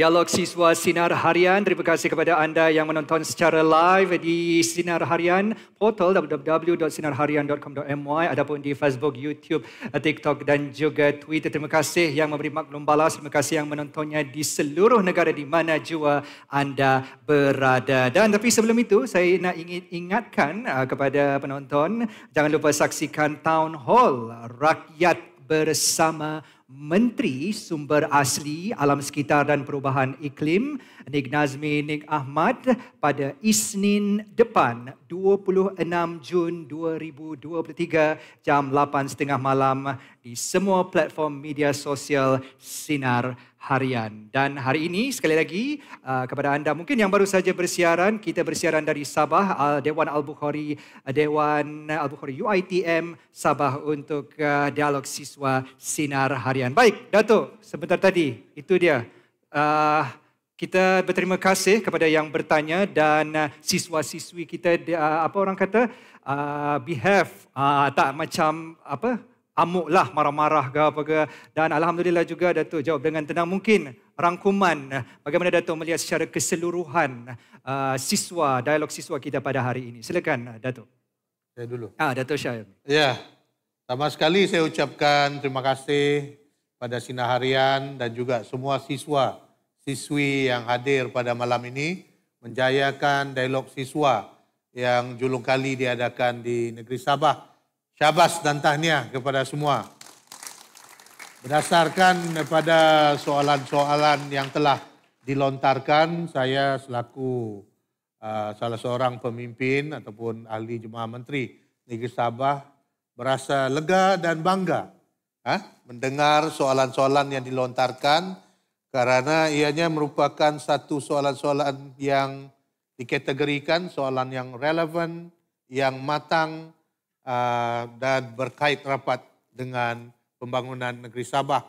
Dialog ya Siswa Sinar Harian. Terima kasih kepada anda yang menonton secara live di Sinar Harian portal www.sinarharian.com.my ataupun di Facebook, YouTube, TikTok dan juga Twitter. Terima kasih yang memberi maklum balas. Terima kasih yang menontonnya di seluruh negara di mana jua anda berada. Dan tapi sebelum itu, saya nak ingin ingatkan uh, kepada penonton, jangan lupa saksikan Town Hall Rakyat Bersama Menteri Sumber Asli Alam Sekitar dan Perubahan Iklim Nik Nazmi Nik Ahmad pada Isnin depan 26 Jun 2023 jam 8.30 malam di semua platform media sosial Sinar Harian. Dan hari ini sekali lagi uh, kepada anda mungkin yang baru saja bersiaran, kita bersiaran dari Sabah, uh, Dewan Al-Bukhari, uh, Dewan Al-Bukhari UITM Sabah untuk dialog siswa Sinar Harian. Baik, Dato' sebentar tadi, itu dia. Uh, kita berterima kasih kepada yang bertanya dan uh, siswa-siswi kita uh, apa orang kata uh, behave uh, tak macam apa amuklah marah-marah ke apa ke dan alhamdulillah juga Datuk jawab dengan tenang mungkin rangkuman uh, bagaimana Datuk melihat secara keseluruhan uh, siswa dialog siswa kita pada hari ini. Silakan Datuk. Saya dulu. Ah Datuk Syahir. Ya. Sama sekali saya ucapkan terima kasih pada Sinaharian dan juga semua siswa siswi yang hadir pada malam ini menjayakan dialog siswa yang julung kali diadakan di negeri Sabah. Syabas dan tahniah kepada semua. Berdasarkan pada soalan-soalan yang telah dilontarkan, saya selaku uh, salah seorang pemimpin ataupun ahli jemaah menteri negeri Sabah berasa lega dan bangga ah, mendengar soalan-soalan yang dilontarkan karena ianya merupakan satu soalan-soalan yang dikategorikan, soalan yang relevan, yang matang, uh, dan berkait rapat dengan pembangunan negeri Sabah.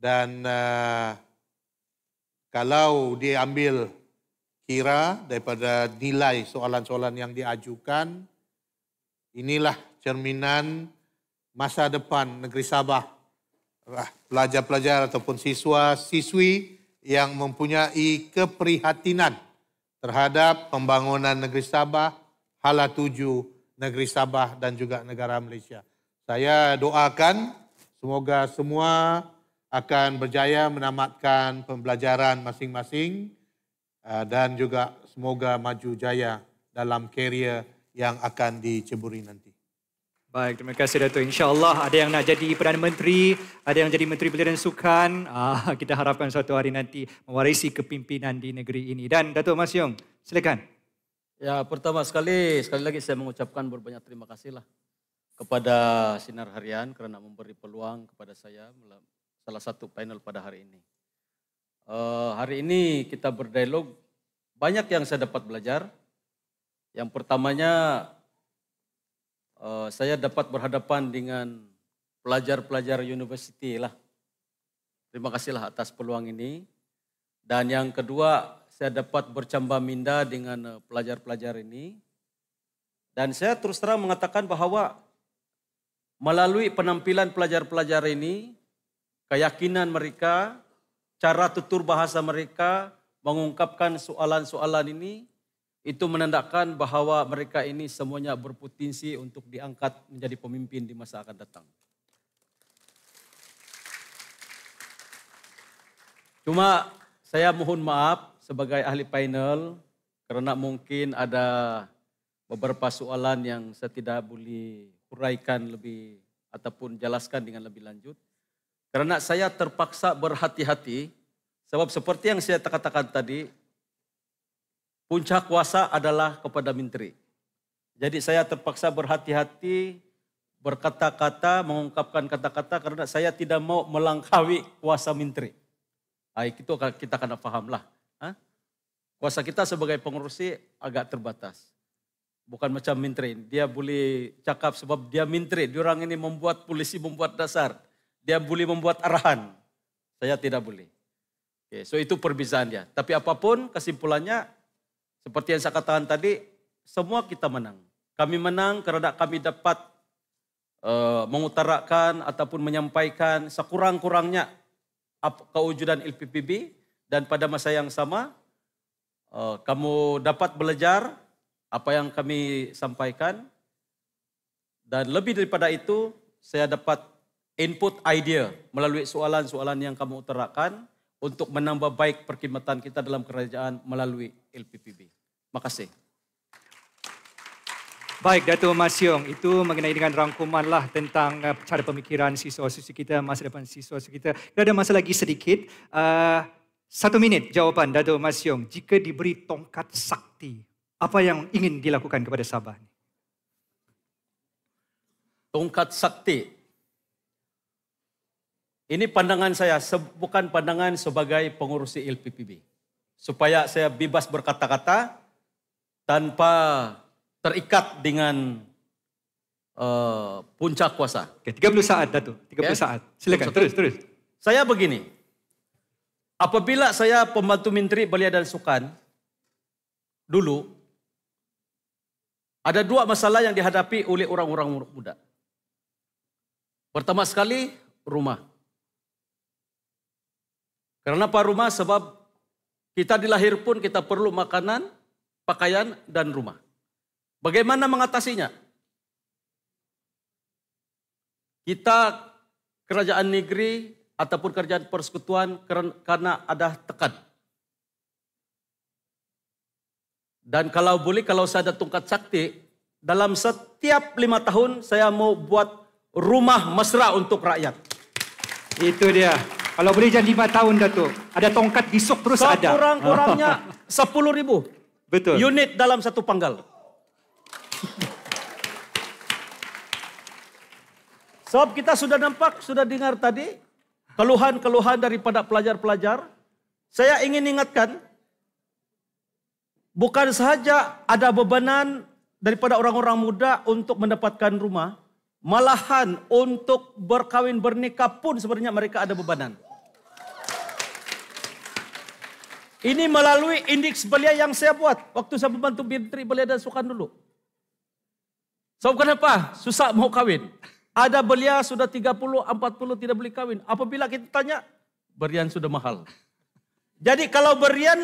Dan uh, kalau diambil kira daripada nilai soalan-soalan yang diajukan, inilah cerminan masa depan negeri Sabah pelajar-pelajar ataupun siswa-siswi yang mempunyai keprihatinan terhadap pembangunan negeri Sabah, Hala Tuju, negeri Sabah dan juga negara Malaysia. Saya doakan semoga semua akan berjaya menamatkan pembelajaran masing-masing eh, dan juga semoga maju jaya dalam karier yang akan diceburi nanti. Baik, terima kasih Dato'. InsyaAllah ada yang nak jadi Perdana Menteri, ada yang jadi Menteri Belia dan Sukan. Ah, kita harapkan suatu hari nanti mewarisi kepimpinan di negeri ini. Dan Dato' Mas Yong, silakan. Ya, pertama sekali, sekali lagi saya mengucapkan berbanyak terima kasihlah kepada Sinar Harian kerana memberi peluang kepada saya salah satu panel pada hari ini. Uh, hari ini kita berdialog, banyak yang saya dapat belajar. Yang pertamanya uh, saya dapat berhadapan dengan pelajar-pelajar university lah. Terima kasihlah atas peluang ini. Dan yang kedua, saya dapat bercambah minda dengan eh, pelajar-pelajar ini. Dan saya terus terang mengatakan bahwa melalui penampilan pelajar-pelajar ini, keyakinan mereka, cara tutur bahasa mereka, mengungkapkan soalan-soalan ini, itu menandakan bahwa mereka ini semuanya berpotensi untuk diangkat menjadi pemimpin di masa akan datang. Cuma saya mohon maaf sebagai ahli panel karena mungkin ada beberapa soalan yang saya tidak boleh huraikan lebih ataupun jelaskan dengan lebih lanjut. Karena saya terpaksa berhati-hati sebab seperti yang saya katakan tadi, puncak kuasa adalah kepada menteri. Jadi saya terpaksa berhati-hati berkata-kata, mengungkapkan kata-kata karena saya tidak mau melangkawi kuasa menteri. Nah, itu kita akan fahamlah. Hah? Kuasa kita sebagai pengurusi agak terbatas. Bukan macam menteri. Dia boleh cakap sebab dia menteri. Diorang ini membuat polisi membuat dasar. Dia boleh membuat arahan. Saya tidak boleh. Oke, so itu dia. Tapi apapun kesimpulannya seperti yang saya katakan tadi, semua kita menang. Kami menang karena kami dapat uh, mengutarakan ataupun menyampaikan sekurang-kurangnya kewujudan LPPB dan pada masa yang sama uh, kamu dapat belajar apa yang kami sampaikan dan lebih daripada itu saya dapat input idea melalui soalan-soalan yang kamu utarakan untuk menambah baik perkhidmatan kita dalam kerajaan melalui LPPB. Terima kasih. Baik, Dato' Mas Yong, itu mengenai dengan rangkumanlah tentang uh, cara pemikiran siswa-siswa kita, masa depan siswa-siswa kita. Kita ada masa lagi sedikit. Uh, satu minit jawapan Dato' Mas Yong, jika diberi tongkat sakti, apa yang ingin dilakukan kepada Sabah? Tongkat sakti, Ini pandangan saya, bukan pandangan sebagai pengurus di LPPB. Supaya saya bebas berkata-kata tanpa terikat dengan uh, puncak kuasa. Oke, 30 saat, datu. 30 okay. saat. Silakan, terus, terus. Saya begini. Apabila saya pembantu menteri belia dan sukan, dulu, ada dua masalah yang dihadapi oleh orang-orang muda. Pertama sekali, rumah. Karena apa rumah? Sebab kita dilahir pun kita perlu makanan, pakaian, dan rumah. Bagaimana mengatasinya? Kita kerajaan negeri ataupun kerajaan persekutuan karena ada tekan. Dan kalau boleh, kalau saya ada tungkat sakti, dalam setiap lima tahun saya mau buat rumah mesra untuk rakyat. Itu dia. Kalau boleh jangan lima tahun tu. Ada tongkat gisok terus Sekurang ada. Sekurang-kurangnya sepuluh ribu. Betul. Unit dalam satu panggal. Sebab kita sudah nampak, sudah dengar tadi keluhan-keluhan daripada pelajar-pelajar. Saya ingin ingatkan, bukan sahaja ada bebanan daripada orang-orang muda untuk mendapatkan rumah, malahan untuk berkawin bernikah pun sebenarnya mereka ada bebanan. Ini melalui indeks belia yang saya buat. Waktu saya membantu menteri belia dan sukan dulu. So, kenapa? Susah mau kawin. Ada belia sudah 30, 40 tidak beli kawin. Apabila kita tanya, berian sudah mahal. Jadi kalau berian,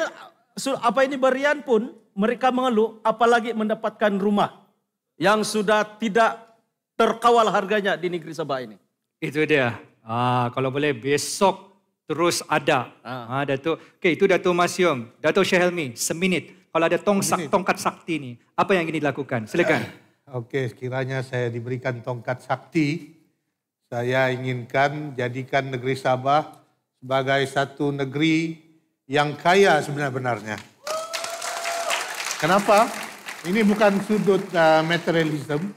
apa ini berian pun mereka mengeluh, apalagi mendapatkan rumah yang sudah tidak terkawal harganya di negeri Sabah ini. Itu dia. Ah, kalau boleh besok terus ada. Ah. Ha, ah, Datuk. Okey, itu Datuk Masyum. Datuk Syekh Helmi, seminit. Kalau ada tong sak, tongkat sakti ini, apa yang ingin dilakukan? Silakan. Eh, okey, sekiranya saya diberikan tongkat sakti, saya inginkan jadikan negeri Sabah sebagai satu negeri yang kaya sebenar-benarnya. Kenapa? Ini bukan sudut uh, materialism.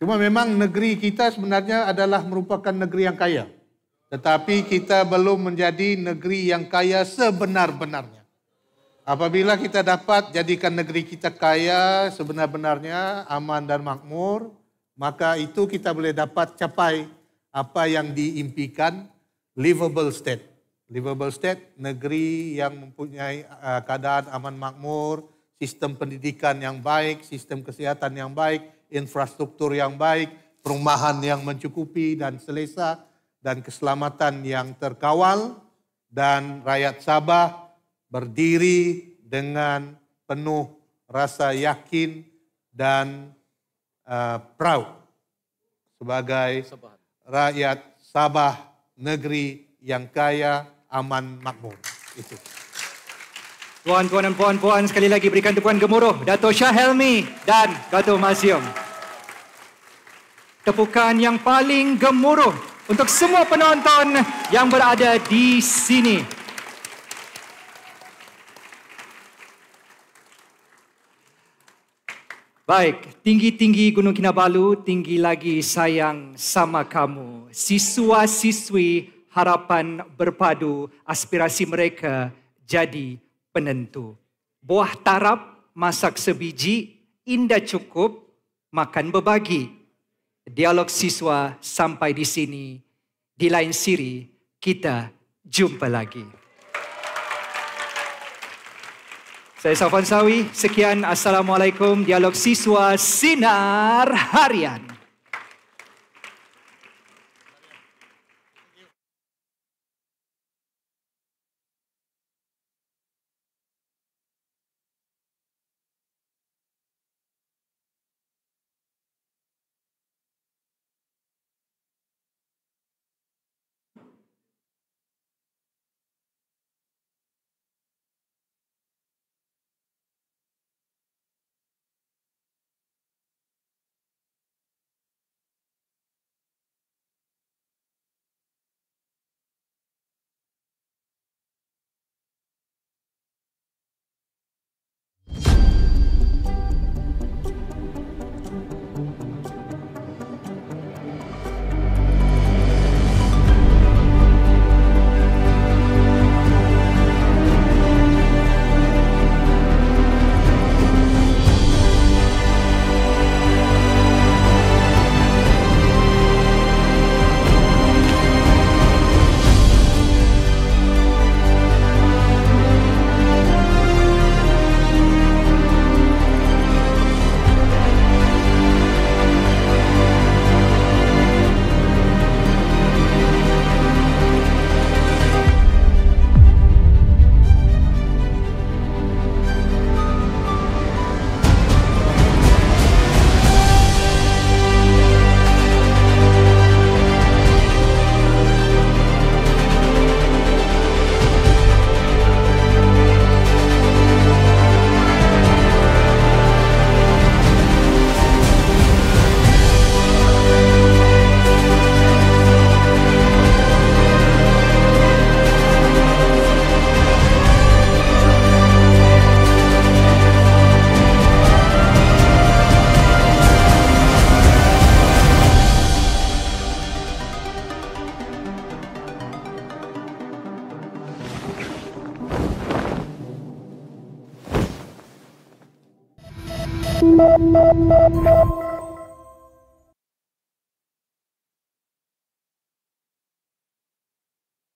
Cuma memang negeri kita sebenarnya adalah merupakan negeri yang kaya. Tetapi kita belum menjadi negeri yang kaya sebenar-benarnya. Apabila kita dapat jadikan negeri kita kaya sebenar-benarnya, aman dan makmur, maka itu kita boleh dapat capai apa yang diimpikan livable state. Livable state negeri yang mempunyai uh, keadaan aman makmur, sistem pendidikan yang baik, sistem kesehatan yang baik, infrastruktur yang baik, perumahan yang mencukupi dan selesa dan keselamatan yang terkawal dan rakyat Sabah berdiri dengan penuh rasa yakin dan uh, proud sebagai rakyat Sabah negeri yang kaya, aman, makmur. Itu. Tuan-tuan dan puan-puan sekali lagi berikan tepuan gemuruh Dato' Shah Helmi dan Dato' Masyum. Tepukan yang paling gemuruh untuk semua penonton yang berada di sini. Baik, tinggi-tinggi Gunung Kinabalu, tinggi lagi sayang sama kamu. Siswa-siswi harapan berpadu, aspirasi mereka jadi penentu. Buah tarap masak sebiji, indah cukup makan berbagi dialog siswa sampai di sini. Di lain siri, kita jumpa lagi. Saya Safan Sawi, sekian Assalamualaikum Dialog Siswa Sinar Harian.